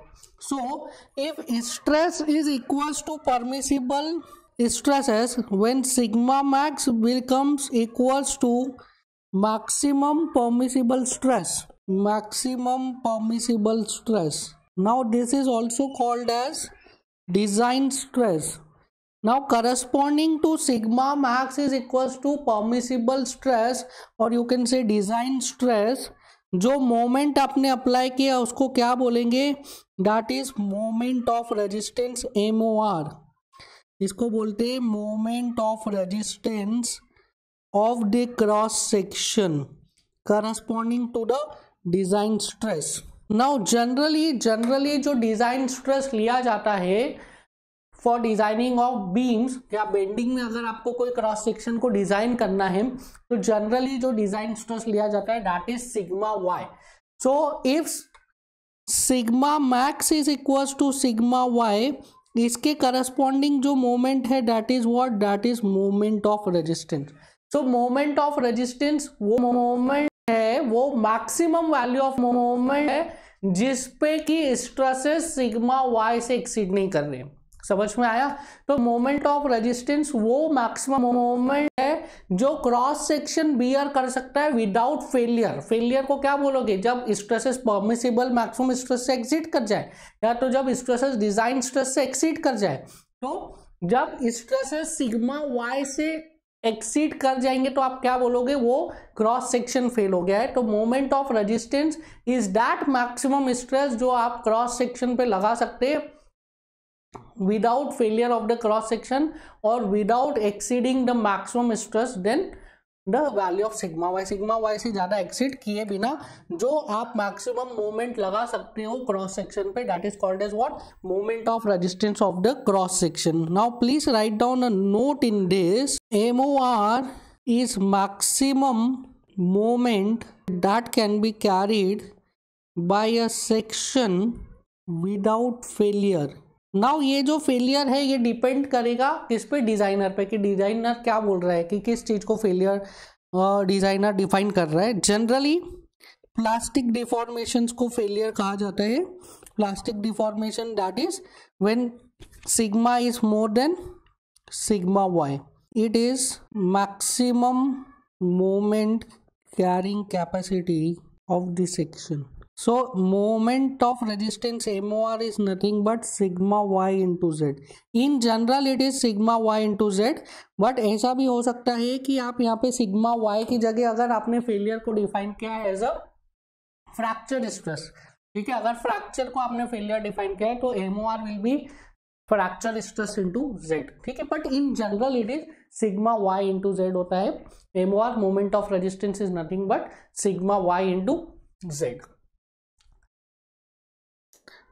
So, if stress is equals to permissible stresses, when sigma max becomes equals to maximum permissible stress, maximum permissible stress. Now, this is also called as design stress. Now, corresponding to sigma max is equals to permissible stress or you can say design stress जो मोमेंट आपने अप्लाई किया उसको क्या बोलेंगे that is moment of resistance M O R इसको बोलते हैं moment of resistance of the cross section corresponding to the design stress now generally generally जो डिजाइन स्ट्रेस लिया जाता है फॉर डिजाइनिंग ऑफ बीम्स या बेंडिंग में अगर आपको कोई क्रॉस सेक्शन को डिजाइन करना है तो जनरली जो डिजाइन स्ट्रेस लिया जाता है that is sigma Y so if sigma max is equals to sigma Y इसके करस्पॉन्डिंग जो मोमेंट है that is what that is moment of resistance so moment of resistance वो मोमेंट है वो मैक्सिमम वैल्यू ऑफ मोमेंट है जिसपे की स्ट्रेसेस सिग्मा वाई से एक्सीड नहीं कर रहे हैं समझ में आया तो मोमेंट ऑफ रेजिस्टेंस वो मैक्सिमम मोमेंट है जो क्रॉस सेक्शन बियर कर सकता है विदाउट फेलियर फेलियर को क्या बोलोगे जब स्ट्रेसेस परमिसिबल मैक्सिमम स्ट्रेस से एक्सिट कर जाए या तो जब स्ट्रेसेस डिजाइन स्ट्रेस से एक्सिट कर जाए तो जब स्ट्रेसेस सिग्मा वाई से एक्सीड कर जाएंगे तो आप क्या बोलोगे वो क्रॉस सेक्शन फेल हो गया है तो moment of resistance is that maximum stress जो आप क्रॉस सेक्शन पे लगा सकते हैं without failure of the cross section और without exceeding the maximum stress then the value of sigma Y sigma Y से ज़्यादा एक्सीड किए बिना जो आप मैक्सिमम मोमेंट लगा सकते हो क्रॉस सेक्शन पे that is called as what moment of resistance of the cross section now please write down a note in this M O R is maximum moment that can be carried by a section without failure now ये जो फेलियर है ये डिपेंड करेगा किस पे डिज़ाइनर पे कि डिज़ाइनर क्या बोल रहा है कि किस चीज़ को फेलियर डिज़ाइनर डिफाइन कर रहा है जनरली प्लास्टिक डिफॉर्मेशन को फेलियर कहा जाता है plastic deformation that is when sigma is more than sigma Y it is maximum moment carrying capacity of the section so So moment of resistance R is nothing but sigma Y into Z in general it is sigma Y into Z but ऐसा भी हो सकता है कि आप यहाँ पे सिग्मा वाई की जगह अगर आपने फेलियर को डिफाइन किया है एज अ फ्रैक्चर स्ट्रेस ठीक है अगर फ्रैक्चर को आपने फेलियर डिफाइन किया है तो R will be fracture stress into Z ठीक है but in general it is sigma Y into Z होता है R moment of resistance is nothing but sigma Y into Z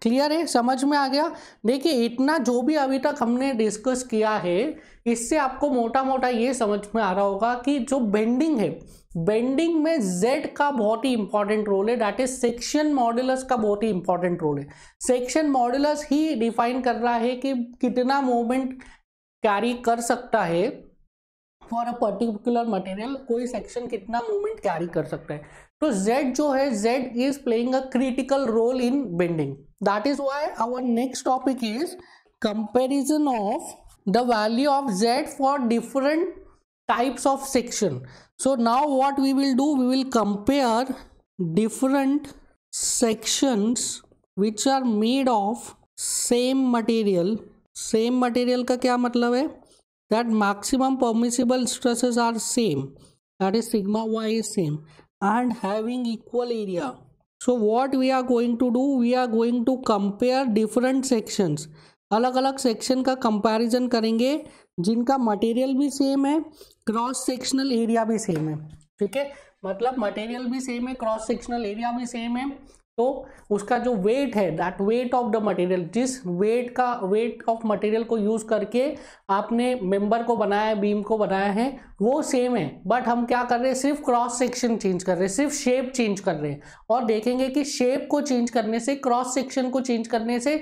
clear है समझ में आ गया देखिए इतना जो भी अभी तक हमने डिस्कस किया है इससे आपको मोटा मोटा ये समझ में आ रहा होगा कि जो बेंडिंग है बेंडिंग में z का बहुत ही इंपॉर्टेंट रोल है डैट इज सेक्शन मॉड्यूलस का बहुत ही इंपॉर्टेंट रोल है सेक्शन मॉड्यूलस ही डिफाइन कर रहा है कि कितना मोमेंट कैरी कर सकता है फॉर अ पर्टिकुलर मटेरियल कोई सेक्शन कितना मूवमेंट कैरी कर सकता है तो z जो है z is playing a critical role in bending that is why our next topic is comparison of the value of z for different types of section so now what we will do we will compare different sections which are made of same material same material का क्या मतलब है that maximum permissible stresses are same that is sigma y is same and having equal area so what we are going to do we are going to compare different sections अलग अलग सेक्शन का कंपैरिजन करेंगे जिनका मटेरियल भी सेम है क्रॉस सेक्शनल एरिया भी सेम है ठीक है मतलब मटेरियल भी सेम है क्रॉस सेक्शनल एरिया भी सेम है तो उसका जो वेट है that weight of the material जिस वेट का वेट ऑफ मटेरियल को यूज़ करके आपने मेंबर को बनाया है बीम को बनाया है वो सेम है बट हम क्या कर रहे हैं सिर्फ क्रॉस सेक्शन चेंज कर रहे हैं सिर्फ शेप चेंज कर रहे हैं और देखेंगे कि शेप को चेंज करने से क्रॉस सेक्शन को चेंज करने से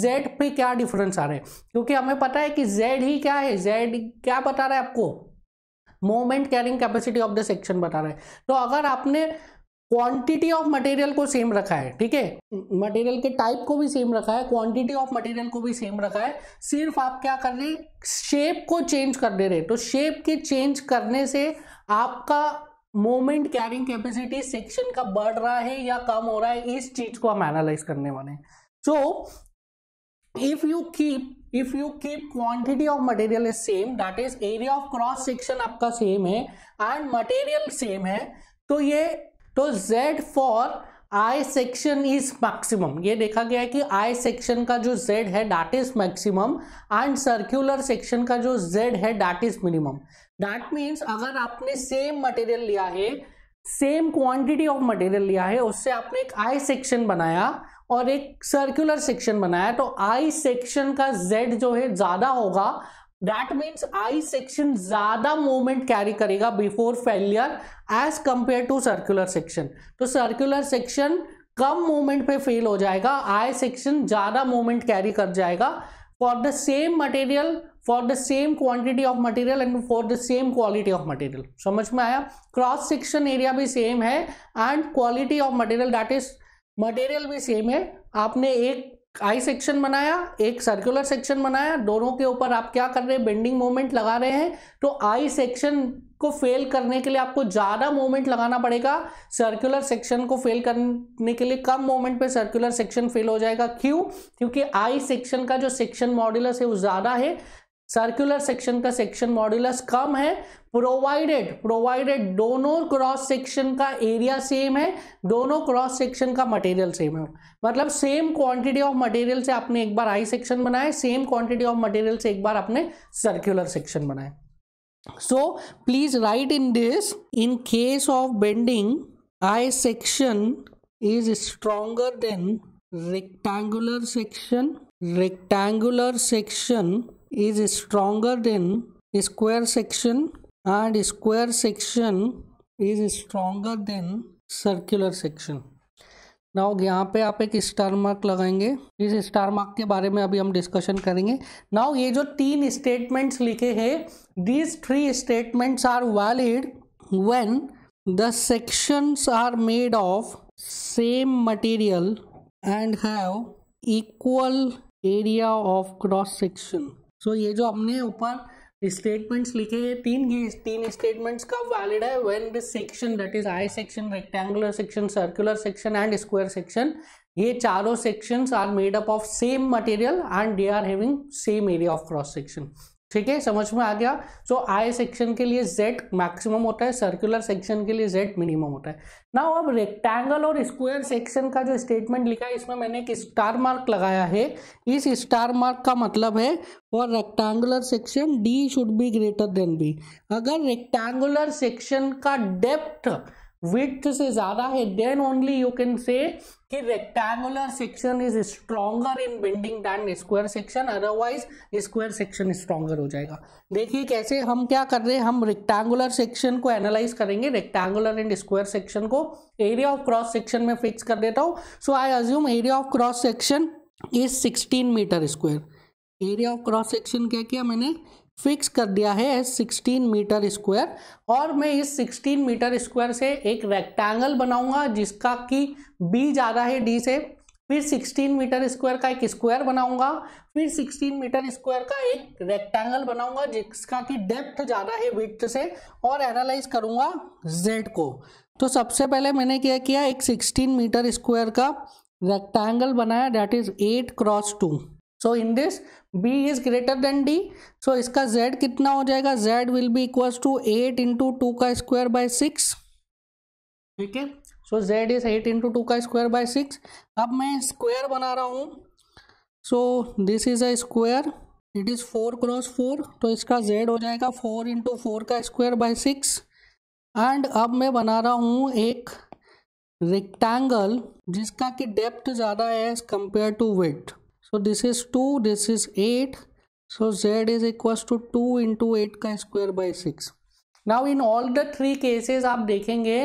जेड पे क्या डिफरेंस आ रहा है क्योंकि हमें पता है कि जेड ही क्या है जेड क्या बता रहा है आपको moment carrying capacity of the section बता रहा है तो अगर आपने क्वांटिटी ऑफ मटेरियल को सेम रखा है ठीक है मटेरियल के टाइप को भी सेम रखा है क्वांटिटी ऑफ मटेरियल को भी सेम रखा है सिर्फ आप क्या कर रहे शेप को चेंज कर दे रहे तो शेप के चेंज करने से आपका मोमेंट कैरिंग कैपेसिटी सेक्शन का बढ़ रहा है या कम हो रहा है इस चीज को हम एनालाइज करने वाले so if you keep if you keep quantity of material is same that is area of cross section आपका सेम है एंड मटेरियल सेम है तो ये तो z for I section is maximum ये देखा गया है कि आई सेक्शन का जो z है that is maximum and circular section का जो z है that is minimum that means अगर आपने सेम मटेरियल लिया है सेम क्वांटिटी ऑफ मटेरियल लिया है उससे आपने एक आई सेक्शन बनाया और एक सर्कुलर सेक्शन बनाया तो आई सेक्शन का जेड जो है ज़्यादा होगा दैट मीन्स आई सेक्शन ज्यादा मूवमेंट कैरी करेगा before failure as compare to circular section तो सर्कुलर सेक्शन कम मूवमेंट पे फेल हो जाएगा आई सेक्शन ज़्यादा मूवमेंट कैरी कर जाएगा for the same material for the same quantity of material and for the same quality of material समझ में आया क्रॉस सेक्शन एरिया भी सेम है and quality of material that is material भी सेम है आपने एक आई सेक्शन बनाया एक सर्कुलर सेक्शन बनाया दोनों के ऊपर आप क्या कर रहे हैं बेंडिंग मोमेंट लगा रहे हैं तो आई सेक्शन को फेल करने के लिए आपको ज़्यादा मोमेंट लगाना पड़ेगा सर्कुलर सेक्शन को फेल करने के लिए कम मोमेंट पे सर्कुलर सेक्शन फेल हो जाएगा क्यों क्योंकि आई सेक्शन का जो सेक्शन मॉड्यूलस है वो ज़्यादा है सर्कुलर सेक्शन का सेक्शन मॉड्यूलस कम है प्रोवाइडेड प्रोवाइडेड दोनों क्रॉस सेक्शन का एरिया सेम है दोनों क्रॉस सेक्शन का मटेरियल सेम है मतलब सेम क्वांटिटी ऑफ मटेरियल से आपने एक बार आई सेक्शन बनाए सेम क्वांटिटी ऑफ मटेरियल से एक बार आपने सर्कुलर सेक्शन बनाए so please write in this in case of bending I section is stronger than rectangular section rectangular section is stronger than square section and square section is stronger than circular section. Now यहाँ पे आप एक स्टार मार्क लगाएंगे इस स्टार मार्क के बारे में अभी हम डिस्कशन करेंगे नाउ ये जो तीन स्टेटमेंट्स लिखे हैं these three statements are valid when the sections are made of same material and have equal area of cross section so so, ये जो हमने ऊपर स्टेटमेंट्स लिखे हैं तीन तीन स्टेटमेंट्स का वैलिड है when this section that is I section rectangular section circular section and square section ये चारों sections are made up of same material and they are having same area of cross section ठीक है समझ में आ गया सो आई सेक्शन के लिए जेड मैक्सिमम होता है सर्कुलर सेक्शन के लिए जेड मिनिमम होता है ना अब रेक्टेंगल और स्क्वायर सेक्शन का जो स्टेटमेंट लिखा है इसमें मैंने एक स्टार मार्क लगाया है इस स्टार मार्क का मतलब है और rectangular section D should be greater than B अगर रेक्टेंगुलर सेक्शन का डेप्थ विथ से ज्यादा है then only you can say कि rectangular section is stronger in bending than square section otherwise square section stronger हो जाएगा देखिए कैसे हम क्या कर रहे हैं हम रेक्टेंगुलर सेक्शन को एनालाइज करेंगे रेक्टेंगुलर एंड स्क्वायर सेक्शन को एरिया ऑफ क्रॉस सेक्शन में फिक्स कर देता हूँ so I assume area of cross section is sixteen metre square area of cross section क्या किया मैंने फिक्स कर दिया है 16 मीटर स्क्वायर और मैं इस 16 मीटर स्क्वायर से एक रेक्टेंगल बनाऊंगा जिसका कि बी जा रहा है डी से फिर 16 मीटर स्क्वायर का एक स्क्वायर बनाऊंगा फिर 16 मीटर स्क्वायर का एक रेक्टेंगल बनाऊंगा जिसका कि डेप्थ ज़्यादा है विथ से और एनालाइज करूंगा जेड को तो सबसे पहले मैंने क्या किया एक सिक्सटीन मीटर स्क्वायर का रेक्टेंगल बनाया that is eight cross two so in this B is greater than D so इसका जेड कितना हो जाएगा Z will be equals to eight into two का स्क्वायर बाय सिक्स ठीक है so Z is eight into two का स्क्वायर बाय सिक्स अब मैं स्क्वायर बना रहा हूँ so this is a square it is four cross four तो इसका जेड हो जाएगा फोर इंटू फोर का स्क्वायर बाय सिक्स एंड अब मैं बना रहा हूँ एक रेक्टेंगल जिसका कि डेप्थ ज़्यादा है as compare to width so this is 2 this is 8 so z is equals to 2 into 8 का square by 6 now in all the three cases आप देखेंगे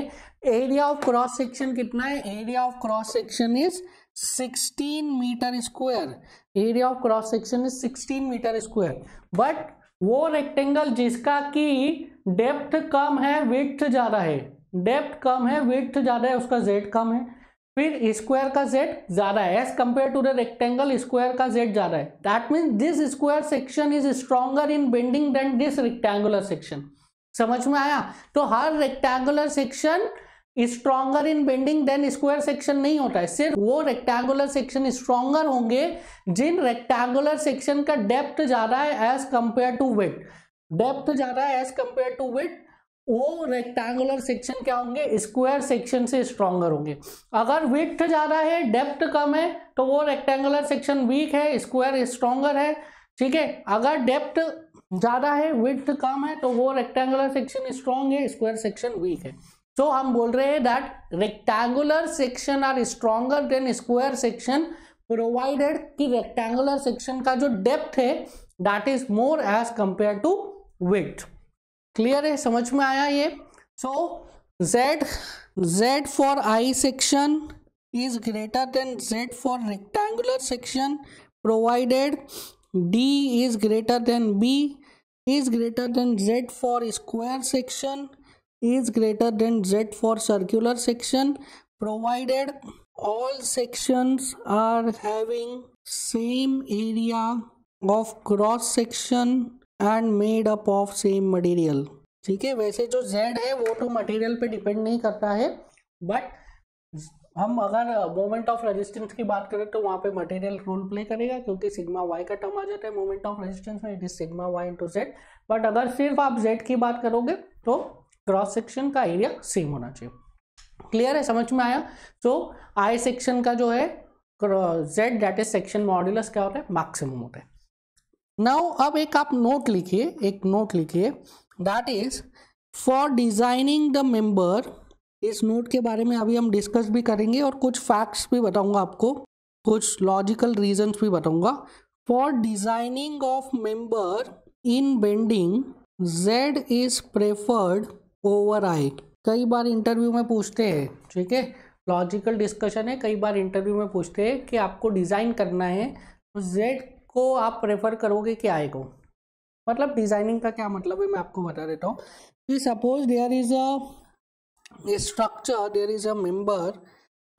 एरिया ऑफ क्रॉस सेक्शन कितना है area of cross section is 16 metre square area of cross section is 16 metre square but वो रेक्टेंगल जिसका की डेप्थ कम है विथ ज़्यादा है डेप्थ कम है विथ ज़्यादा है उसका जेड कम है फिर स्क्वायर का जेड ज्यादा है as compare to the rectangle square का जेड ज्यादा है that mean this square section is stronger in bending than this rectangular section समझ में आया तो हर rectangular section stronger in bending than square section नहीं होता है सिर्फ वो रेक्टेंगुलर सेक्शन स्ट्रॉगर होंगे जिन रेक्टेंगुलर सेक्शन का डेप्थ ज्यादा है as compare to width depth ज्यादा है एज कंपेयर टू वेट वो रेक्टेंगुलर सेक्शन क्या होंगे स्क्वायर सेक्शन से स्ट्रॉन्गर होंगे अगर विथ ज़्यादा है डेप्थ कम है तो वो रेक्टेंगुलर सेक्शन वीक है स्क्वायर स्ट्रोंगर है ठीक है अगर डेप्थ ज़्यादा है विथ कम है तो वो रेक्टेंगुलर सेक्शन स्ट्रॉन्ग है स्क्वायर सेक्शन वीक है तो हम बोल रहे हैं that rectangular section are stronger than square section provided कि रेक्टेंगुलर सेक्शन का जो डेप्थ है that is more as compare to width clear है समझ में आया ये so Z Z for I section is greater than Z for rectangular section provided D is greater than B is greater than Z for square section is greater than Z for circular section provided all sections are having same area of cross section and made up of same material ठीक है वैसे जो जेड है वो तो मटेरियल पे डिपेंड नहीं करता है बट हम अगर मोमेंट ऑफ रेजिस्टेंस की बात करें तो वहाँ पे मटेरियल रोल प्ले करेगा क्योंकि सिग्मा वाई का टर्म आ जाता है मोमेंट ऑफ रेजिस्टेंस में it is sigma Y into Z but अगर सिर्फ आप जेड की बात करोगे तो क्रॉस सेक्शन का एरिया सेम होना चाहिए क्लियर है समझ में आया तो आई सेक्शन का जो है Z that is section modulus क्या होता है मैक्सिमम होता है नाउ अब एक आप नोट लिखिए एक नोट लिखिए that is for designing the member इस नोट के बारे में अभी हम डिस्कस भी करेंगे और कुछ फैक्ट्स भी बताऊंगा आपको कुछ लॉजिकल रीजंस भी बताऊंगा for designing of member in bending Z is preferred over I कई बार इंटरव्यू में पूछते हैं ठीक है लॉजिकल डिस्कशन है कई बार इंटरव्यू में पूछते हैं कि आपको डिज़ाइन करना है तो जेड को आप प्रेफर करोगे कि आई को मतलब डिजाइनिंग का क्या मतलब है मैं आपको बता देता हूँ कि suppose there is a structure there is a member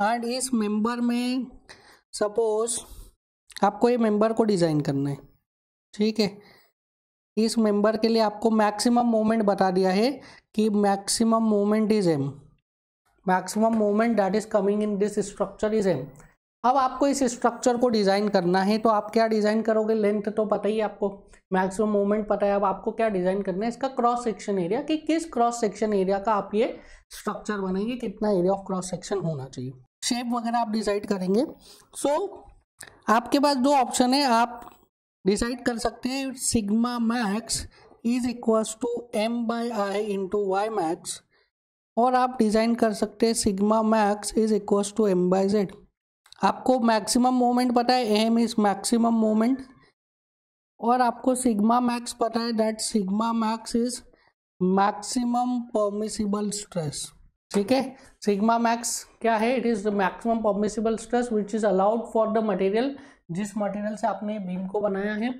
and इस मेंबर में सपोज आपको ये मेंबर को डिज़ाइन करना है ठीक है इस मेंबर के लिए आपको मैक्सिमम मोमेंट बता दिया है कि maximum moment is M maximum moment that is coming in this structure is M अब आपको इस स्ट्रक्चर को डिज़ाइन करना है तो आप क्या डिज़ाइन करोगे लेंथ तो पता ही आपको मैक्सिमम मोमेंट पता है अब आपको क्या डिज़ाइन करना है इसका क्रॉस सेक्शन एरिया कि किस क्रॉस सेक्शन एरिया का आप ये स्ट्रक्चर बनाएंगे कितना एरिया ऑफ क्रॉस सेक्शन होना चाहिए शेप वगैरह आप डिसाइड करेंगे सो so, आपके पास दो ऑप्शन है आप डिसाइड कर सकते हैं sigma max is equals to M by I into Y max और आप डिज़ाइन कर सकते हैं sigma max is equals to M by Z आपको मैक्सिमम मोमेंट पता है एम इज मैक्सिमम मोमेंट और आपको सिग्मा मैक्स पता है that sigma max is maximum permissible stress ठीक है सिग्मा मैक्स क्या है it is the maximum permissible stress which is allowed for the material जिस मटेरियल से आपने बीम को बनाया है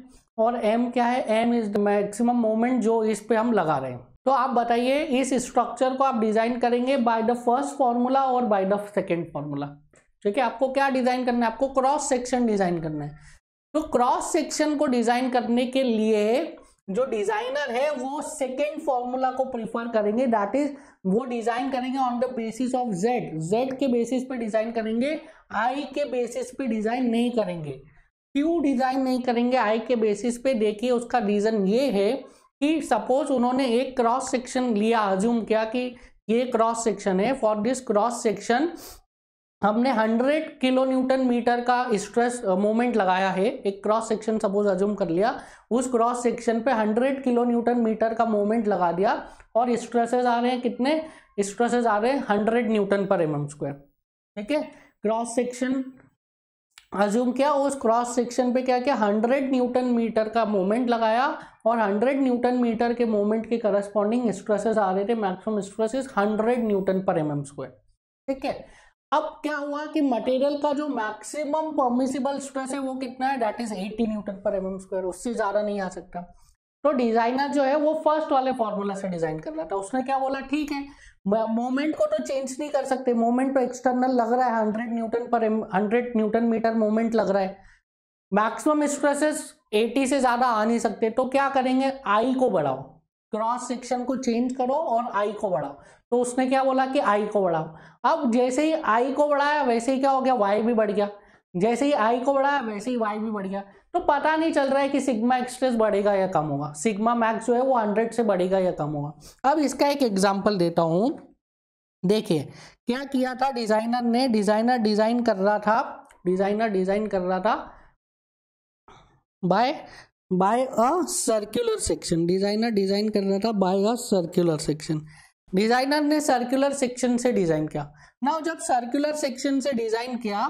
और एम क्या है M is the maximum moment जो इस पे हम लगा रहे हैं तो आप बताइए इस स्ट्रक्चर को आप डिज़ाइन करेंगे बाय द फर्स्ट फार्मूला और बाय द सेकेंड फार्मूला ठीक है आपको क्या डिज़ाइन करना है आपको क्रॉस सेक्शन डिज़ाइन करना है तो क्रॉस सेक्शन को डिज़ाइन करने के लिए जो डिज़ाइनर है वो सेकेंड फॉर्मूला को प्रिफर करेंगे दैट इज वो डिज़ाइन करेंगे on the basis of Z Z के बेसिस पे डिज़ाइन करेंगे आई के बेसिस पे डिज़ाइन नहीं करेंगे क्यों डिज़ाइन नहीं करेंगे आई के बेसिस पे देखिए उसका रीज़न ये है कि सपोज उन्होंने एक क्रॉस सेक्शन लिया अज्यूम किया कि ये क्रॉस सेक्शन है फॉर दिस क्रॉस सेक्शन हमने 100 किलो न्यूटन मीटर का स्ट्रेस मोमेंट लगाया है एक क्रॉस सेक्शन सपोज अज्यूम कर लिया उस क्रॉस सेक्शन पे 100 किलो न्यूटन मीटर का मोमेंट लगा दिया और स्ट्रेसेस आ रहे हैं कितने स्ट्रेसेस आ रहे हैं 100 न्यूटन पर एम स्क्वायर ठीक है क्रॉस सेक्शन अज्यूम किया उस क्रॉस सेक्शन पे क्या किया हंड्रेड न्यूटन मीटर का मोमेंट लगाया और हंड्रेड न्यूटन मीटर के मोमेंट के करस्पॉन्डिंग स्ट्रेसेस आ रहे थे मैक्सिमम स्ट्रेसेस हंड्रेड न्यूटन पर एम स्क्वायर ठीक है अब क्या हुआ कि मटेरियल का जो मैक्सिमम परमिसिबल स्ट्रेस है वो कितना है डेट इज 80 न्यूटन पर एम स्क्वायर उससे ज़्यादा नहीं आ सकता तो डिजाइनर जो है वो फर्स्ट वाले फॉर्मूला से डिजाइन कर रहा था उसने क्या बोला ठीक है मोमेंट को तो चेंज नहीं कर सकते मोमेंट तो एक्सटर्नल लग रहा है हंड्रेड न्यूटन पर हंड्रेड न्यूटन मीटर मोमेंट लग रहा है मैक्सिमम स्ट्रेसेस 80 से ज़्यादा आ नहीं सकते तो क्या करेंगे आई को बढ़ाओ क्रॉस सेक्शन को चेंज करो और आई को बढ़ाओ तो उसने क्या बोला कि आई को बढ़ाओ अब जैसे ही आई को बढ़ाया वैसे ही क्या हो गया वाई भी बढ़ गया जैसे ही आई को बढ़ाया वैसे ही वाई भी बढ़ गया तो पता नहीं चल रहा है कि सिग्मा एक्सप्रेस बढ़ेगा या कम होगा सिग्मा मैक्स जो है वो हंड्रेड से बढ़ेगा या कम होगा अब इसका एक एग्जाम्पल देता हूँ देखिए क्या किया था डिजाइनर ने डिजाइनर डिजाइन कर रहा था डिजाइनर डिजाइन कर रहा था by by a circular section designer design कर रहा था by a circular section designer ने सर्कुलर सेक्शन से डिजाइन किया नाउ जब सर्कुलर सेक्शन से डिजाइन किया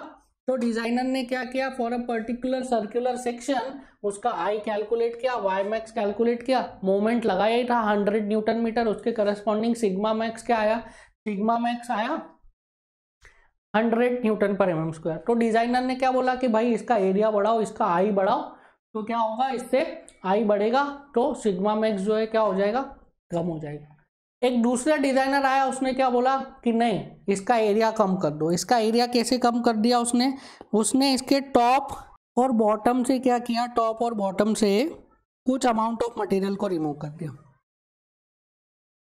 तो डिजाइनर ने क्या किया for a particular circular section उसका आई कैलकुलेट किया वाई मैक्स कैलकुलेट किया मोमेंट लगाया ही था हंड्रेड न्यूटन मीटर उसके करस्पॉन्डिंग सिग्मा मैक्स क्या आया सिग्मा मैक्स आया हंड्रेड न्यूटन पर एम स्क्वायर तो डिजाइनर ने क्या बोला कि भाई इसका एरिया बढ़ाओ इसका आई बढ़ाओ तो क्या होगा इससे आई बढ़ेगा तो सिग्मा मैक्स जो है क्या हो जाएगा कम हो जाएगा एक दूसरा डिजाइनर आया उसने क्या बोला कि नहीं इसका एरिया कम कर दो इसका एरिया कैसे कम कर दिया उसने उसने इसके टॉप और बॉटम से क्या किया टॉप और बॉटम से कुछ अमाउंट ऑफ मटेरियल को रिमूव कर दिया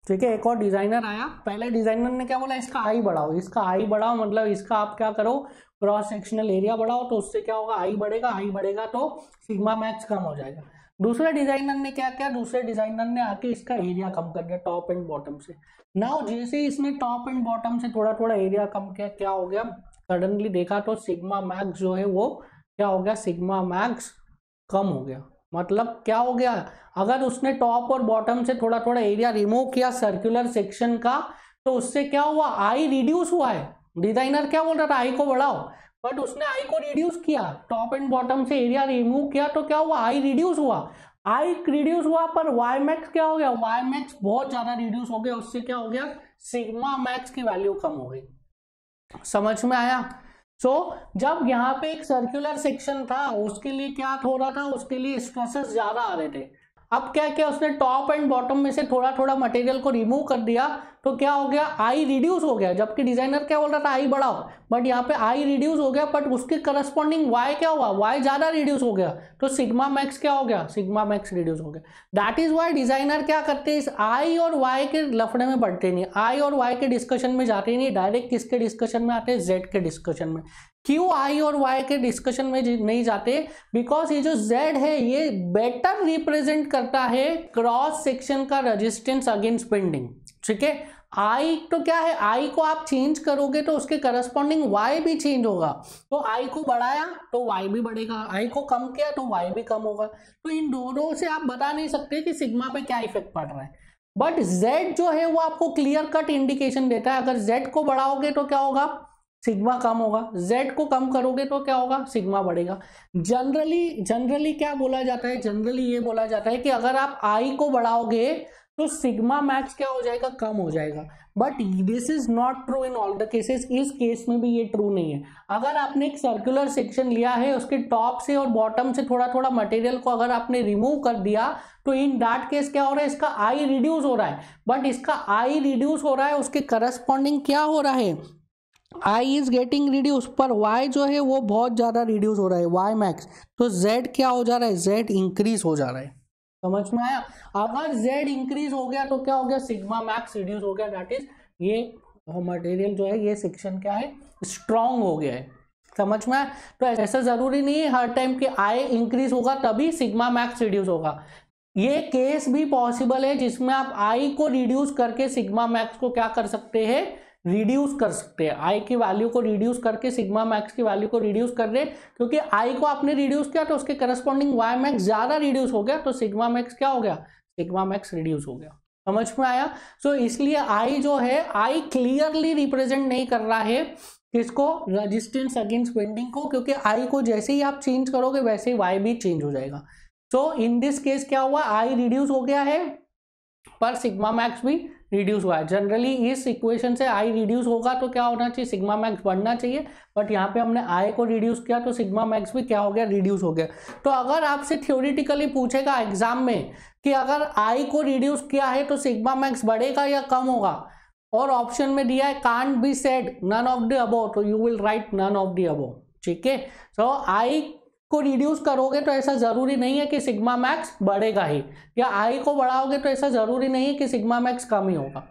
ठीक है एक और डिजाइनर आया पहले डिजाइनर ने क्या बोला इसका आई बढ़ाओ इसका आई बढ़ाओ मतलब इसका आप क्या करो क्रॉस सेक्शनल एरिया बढ़ाओ तो उससे क्या होगा आई बढ़ेगा आई बढ़ेगा तो सिग्मा मैक्स कम हो जाएगा दूसरे डिजाइनर ने क्या किया दूसरे डिजाइनर ने आके इसका एरिया कम कर दिया टॉप एंड बॉटम से नाउ जैसे इसने टॉप एंड बॉटम से थोड़ा थोड़ा एरिया कम किया क्या हो गया सडनली देखा तो सिग्मा मैक्स जो है वो क्या हो गया सिग्मा मैक्स कम हो गया मतलब क्या हो गया अगर उसने टॉप और बॉटम से थोड़ा थोड़ा एरिया रिमूव किया सर्कुलर सेक्शन का तो उससे क्या हुआ आई रिड्यूस हुआ है डिजाइनर क्या बोल रहा था आई को बढ़ाओ बट उसने आई को रिड्यूस किया टॉप एंड बॉटम से एरिया रिमूव किया तो क्या हुआ आई रिड्यूस हुआ आई रिड्यूस हुआ पर वाई मैक्स क्या हो गया वाई मैक्स बहुत ज्यादा रिड्यूस हो गया उससे क्या हो गया सिग्मा मैक्स की वैल्यू कम हो गई समझ में आया सो so, जब यहाँ पे एक सर्कुलर सेक्शन था उसके लिए क्या हो रहा था उसके लिए स्ट्रेसेस ज्यादा आ रहे थे अब क्या क्या उसने टॉप एंड बॉटम में से थोड़ा थोड़ा मटेरियल को रिमूव कर दिया तो क्या हो गया आई रिड्यूस हो गया जबकि डिजाइनर क्या बोल रहा था आई बढ़ाओ बट यहाँ पे आई रिड्यूस हो गया बट उसके करस्पॉन्डिंग वाई क्या हुआ वाई ज़्यादा रिड्यूस हो गया तो सिग्मा मैक्स क्या हो गया सिग्मा मैक्स रिड्यूस हो गया दैट इज वाई डिजाइनर क्या करते हैं इस आई और वाई के लफड़े में बढ़ते नहीं आई और वाई के डिस्कशन में जाते नहीं डायरेक्ट किसके डिस्कशन में आते हैं जेड के डिस्कशन में क्यों आई और वाई के डिस्कशन में नहीं जाते बिकॉज ये जो जेड है ये बेटर रिप्रेजेंट करता है क्रॉस सेक्शन का रेजिस्टेंस अगेंस्ट बेंडिंग ठीक है आई तो क्या है आई को आप चेंज करोगे तो उसके करस्पॉन्डिंग वाई भी चेंज होगा तो आई को बढ़ाया तो वाई भी बढ़ेगा आई को कम किया तो वाई भी कम होगा तो इन दोनों से आप बता नहीं सकते कि सिग्मा पे क्या इफेक्ट पड़ रहा है बट जेड जो है वो आपको क्लियर कट इंडिकेशन देता है अगर जेड को बढ़ाओगे तो क्या होगा सिग्मा कम होगा z को कम करोगे तो क्या होगा सिग्मा बढ़ेगा जनरली जनरली क्या बोला जाता है जनरली ये बोला जाता है कि अगर आप i को बढ़ाओगे तो सिग्मा मैक्स क्या हो जाएगा कम हो जाएगा but this is not true in all the cases इस केस में भी ये ट्रू नहीं है अगर आपने एक सर्कुलर सेक्शन लिया है उसके टॉप से और बॉटम से थोड़ा थोड़ा मटेरियल को अगर आपने रिमूव कर दिया तो इन दैट केस क्या हो रहा है इसका आई रिड्यूस हो रहा है बट इसका आई रिड्यूस हो रहा है उसके करस्पॉन्डिंग क्या हो रहा है आई इज गेटिंग रिड्यूस पर वाई जो है वो बहुत ज़्यादा रिड्यूस हो रहा है वाई मैक्स तो जेड क्या हो जा रहा है जेड इंक्रीज हो जा रहा है समझ में आया अगर जेड इंक्रीज हो गया तो क्या हो गया सिग्मा मैक्स रिड्यूस हो गया दैट इज ये मटेरियल जो है ये सेक्शन क्या है स्ट्रांग हो गया है समझ में आया तो ऐसा ज़रूरी नहीं है हर टाइम कि आई इंक्रीज होगा तभी सिग्मा मैक्स रिड्यूस होगा ये केस भी पॉसिबल है जिसमें आप आई को रिड्यूस करके सिग्मा मैक्स को क्या कर सकते हैं रिड्यूस कर सकते हैं आई की वैल्यू को रिड्यूस करके सिग्मा मैक्स की वैल्यू को रिड्यूस कर रहे क्योंकि आई को आपने रिड्यूस किया तो उसके करस्पॉन्डिंग वाई मैक्स ज़्यादा रिड्यूस हो गया तो सिग्मा मैक्स क्या हो गया सिग्मा मैक्स रिड्यूस हो गया समझ में आया सो so, इसलिए आई जो है आई क्लियरली रिप्रेजेंट नहीं कर रहा है किसको रजिस्टेंस अगेंस्ट बेंडिंग को क्योंकि आई को जैसे ही आप चेंज करोगे वैसे ही वाई भी चेंज हो जाएगा सो इन दिस केस क्या हुआ आई रिड्यूस हो गया है पर सिग्मा मैक्स भी रिड्यूस हुआ है जनरली इस इक्वेशन से आई रिड्यूस होगा तो क्या होना चाहिए सिग्मा मैक्स बढ़ना चाहिए बट यहाँ पे हमने आई को रिड्यूस किया तो सिग्मा मैक्स भी क्या हो गया रिड्यूस हो गया तो अगर आपसे थ्योरिटिकली पूछेगा एग्जाम में कि अगर आई को रिड्यूस किया है तो सिग्मा मैक्स बढ़ेगा या कम होगा और ऑप्शन में दिया है can't be said none of the above तो you will write none of the above ठीक है सो आई को रिड्यूस करोगे तो ऐसा ज़रूरी नहीं है कि सिग्मा मैक्स बढ़ेगा ही या आई को बढ़ाओगे तो ऐसा ज़रूरी नहीं है कि सिग्मा मैक्स कम ही होगा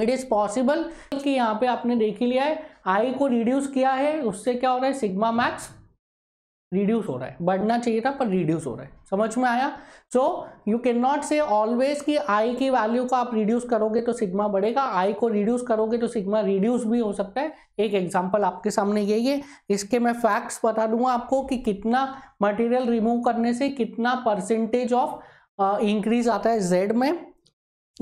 इट इज़ पॉसिबल कि यहाँ पे आपने देख ही लिया है आई को रिड्यूस किया है उससे क्या हो रहा है सिग्मा मैक्स रिड्यूस हो रहा है बढ़ना चाहिए था पर रिड्यूस हो रहा है समझ में आया so you can not say always कि आई की वैल्यू को आप रिड्यूस करोगे तो सिग्मा बढ़ेगा आई को रिड्यूस करोगे तो सिग्मा रिड्यूस भी हो सकता है एक एग्जांपल आपके सामने यही है इसके मैं फैक्ट्स बता दूंगा आपको कि कितना मटेरियल रिमूव करने से कितना परसेंटेज ऑफ इंक्रीज आता है जेड में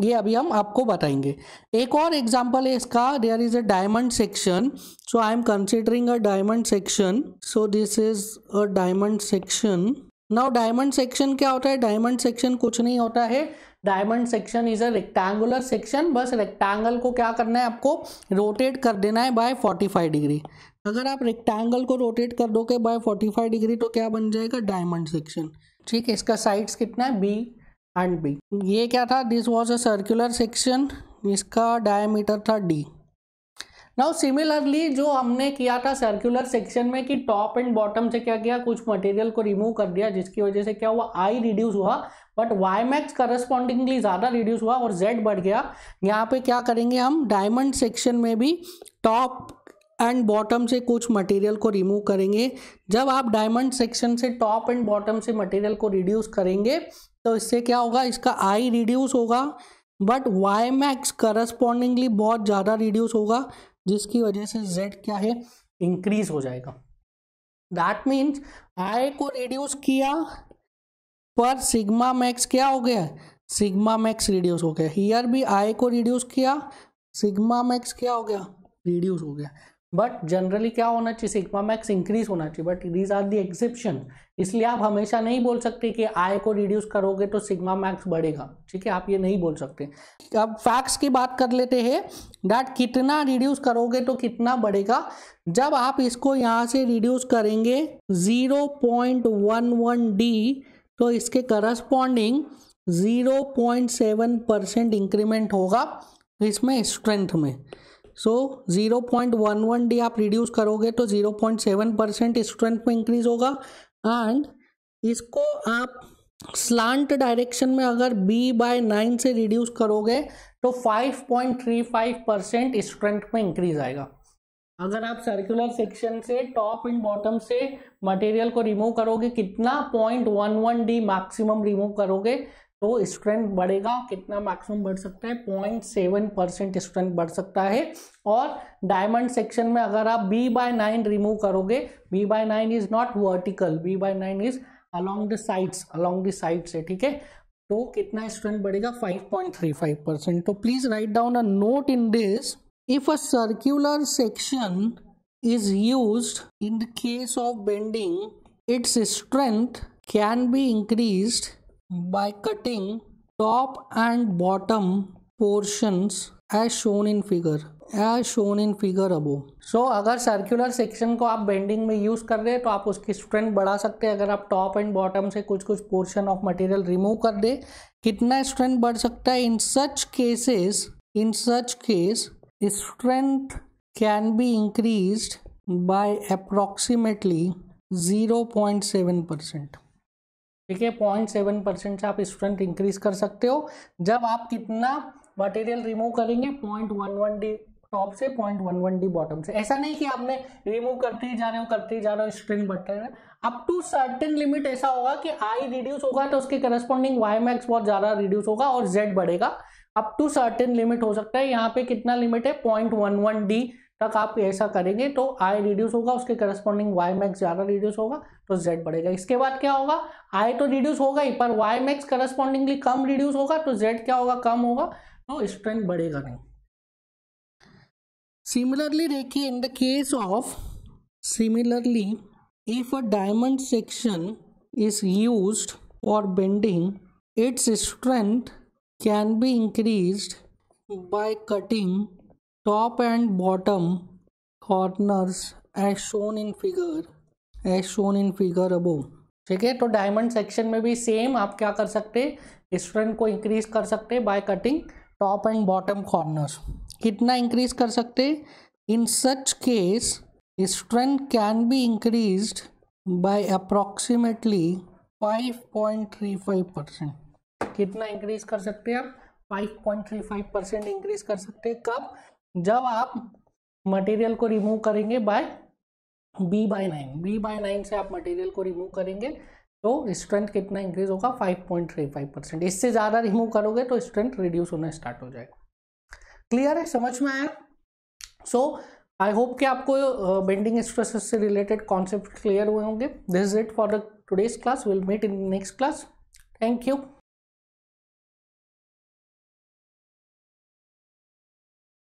ये अभी हम आपको बताएंगे एक और एग्जाम्पल है इसका there is a diamond section so I am considering a diamond section so this is a diamond section now diamond section क्या होता है डायमंड सेक्शन कुछ नहीं होता है diamond section is a rectangular section बस रेक्टेंगल को क्या करना है आपको रोटेट कर देना है बाय 45 डिग्री अगर आप रेक्टेंगल को रोटेट कर दोगे बाय 45 डिग्री तो क्या बन जाएगा डायमंड सेक्शन ठीक है इसका साइड्स कितना है बी एंड बी ये क्या था this was a circular section इसका डायमीटर था डी नाउ सिमिलरली जो हमने किया था सर्कुलर सेक्शन में कि टॉप एंड बॉटम से क्या किया कुछ मटेरियल को रिमूव कर दिया जिसकी वजह से क्या हुआ आई रिड्यूस हुआ बट वाई मैक्स करस्पॉन्डिंगली ज़्यादा रिड्यूस हुआ और जेड बढ़ गया यहाँ पे क्या करेंगे हम डायमंड सेक्शन में भी टॉप एंड बॉटम से कुछ मटेरियल को रिमूव करेंगे जब आप डायमंड सेक्शन से टॉप एंड बॉटम से मटेरियल को रिड्यूस करेंगे तो इससे क्या होगा इसका आई रिड्यूस होगा बट वाई मैक्स करस्पॉन्डिंगली बहुत ज़्यादा रिड्यूस होगा जिसकी वजह से जेड क्या है इंक्रीज हो जाएगा दैट मीन्स आई को रिड्यूस किया पर सिग्मा मैक्स क्या हो गया सिग्मा मैक्स रिड्यूस हो गया हियर भी आई को रिड्यूस किया सिग्मा मैक्स क्या हो गया रिड्यूस हो गया बट जनरली क्या होना चाहिए सिग्मा मैक्स इंक्रीज होना चाहिए but these are the exception इसलिए आप हमेशा नहीं बोल सकते कि आय को रिड्यूस करोगे तो सिग्मा मैक्स बढ़ेगा ठीक है आप ये नहीं बोल सकते अब फैक्ट्स की बात कर लेते हैं डैट कितना रिड्यूस करोगे तो कितना बढ़ेगा जब आप इसको यहाँ से रिड्यूस करेंगे zero point one one D तो इसके corresponding zero point seven percent increment होगा इसमें स्ट्रेंथ में so zero point one one D आप रिड्यूस करोगे तो zero point seven percent strength में इंक्रीज होगा एंड इसको आप स्लांट डायरेक्शन में अगर बी बाय नाइन से रिड्यूस करोगे तो five point three five percent strength में इंक्रीज आएगा अगर आप सर्कुलर सेक्शन से टॉप एंड बॉटम से मटेरियल को रिमूव करोगे कितना point one one D maximum remove करोगे तो स्ट्रेंथ बढ़ेगा कितना मैक्सिमम बढ़ सकता है पॉइंट सेवन परसेंट स्ट्रेंथ बढ़ सकता है और डायमंड सेक्शन में अगर आप बी बाय नाइन रिमूव करोगे B by nine is not vertical B by nine is along the sides along the side से ठीक है तो कितना स्ट्रेंथ बढ़ेगा five point three five percent तो please write down a note in this if a circular section is used in the case of bending its strength can be increased by cutting top and bottom portions as shown in figure as shown in figure above so अगर सर्कुलर सेक्शन को आप बेंडिंग में यूज़ कर रहे तो आप उसकी स्ट्रेंथ बढ़ा सकते हैं अगर आप टॉप एंड बॉटम से कुछ कुछ पोर्शन ऑफ मटेरियल रिमूव कर दे कितना स्ट्रेंथ बढ़ सकता है in such cases in such case strength can be increase by approximately seven percent ठीक है पॉइंट सेवन परसेंट से आप स्टूडेंट इंक्रीज कर सकते हो जब आप कितना मटेरियल रिमूव करेंगे point one one D top से point one one D bottom से ऐसा नहीं कि आपने रिमूव करते ही जा रहे हो करते ही जा रहे हो स्ट्रिंग बढ़ रहे अप टू सर्टेन लिमिट ऐसा होगा कि आई रिड्यूस होगा तो उसके करस्पॉन्डिंग वाई मैक्स बहुत ज़्यादा रिड्यूस होगा और जेड बढ़ेगा अप टू सर्टेन लिमिट हो सकता है यहाँ पे कितना लिमिट है पॉइंट वन वन डी तक आप ऐसा करेंगे तो आई रिड्यूस होगा उसके करस्पॉन्डिंग वाई मैक्स ज़्यादा रिड्यूस होगा तो जेड बढ़ेगा इसके बाद क्या होगा आई तो रिड्यूस होगा ही पर वाई मैक्स करस्पॉन्डिंगली कम रिड्यूस होगा तो जेड क्या होगा कम होगा तो स्ट्रेंथ बढ़ेगा नहीं सिमिलरली देखिए in the case of similarly if a diamond section is use for bending its strength can be increase by cutting top and bottom corners as shown in figure as shown in figure above ठीक है तो डायमंड सेक्शन में भी सेम आप क्या कर सकते स्ट्रेंथ को इंक्रीज कर सकते by cutting top and bottom corners कितना इंक्रीज कर सकते in such case strength can be increase by approximately 5.35 percent कितना इंक्रीज कर सकते हैं आप 5.35 परसेंट इंक्रीज कर सकते हैं कब जब आप मटेरियल को रिमूव करेंगे by B by nine B by nine से आप मटेरियल को रिमूव करेंगे तो स्ट्रेंथ कितना इंक्रीज होगा five point three five percent इससे ज़्यादा रिमूव करोगे तो स्ट्रेंथ रिड्यूस होना स्टार्ट हो जाएगा क्लियर है समझ में आया सो आई होप कि आपको बेंडिंग स्ट्रेस से रिलेटेड कॉन्सेप्ट क्लियर हुए होंगे this is it for the today's class will meet in next class thank you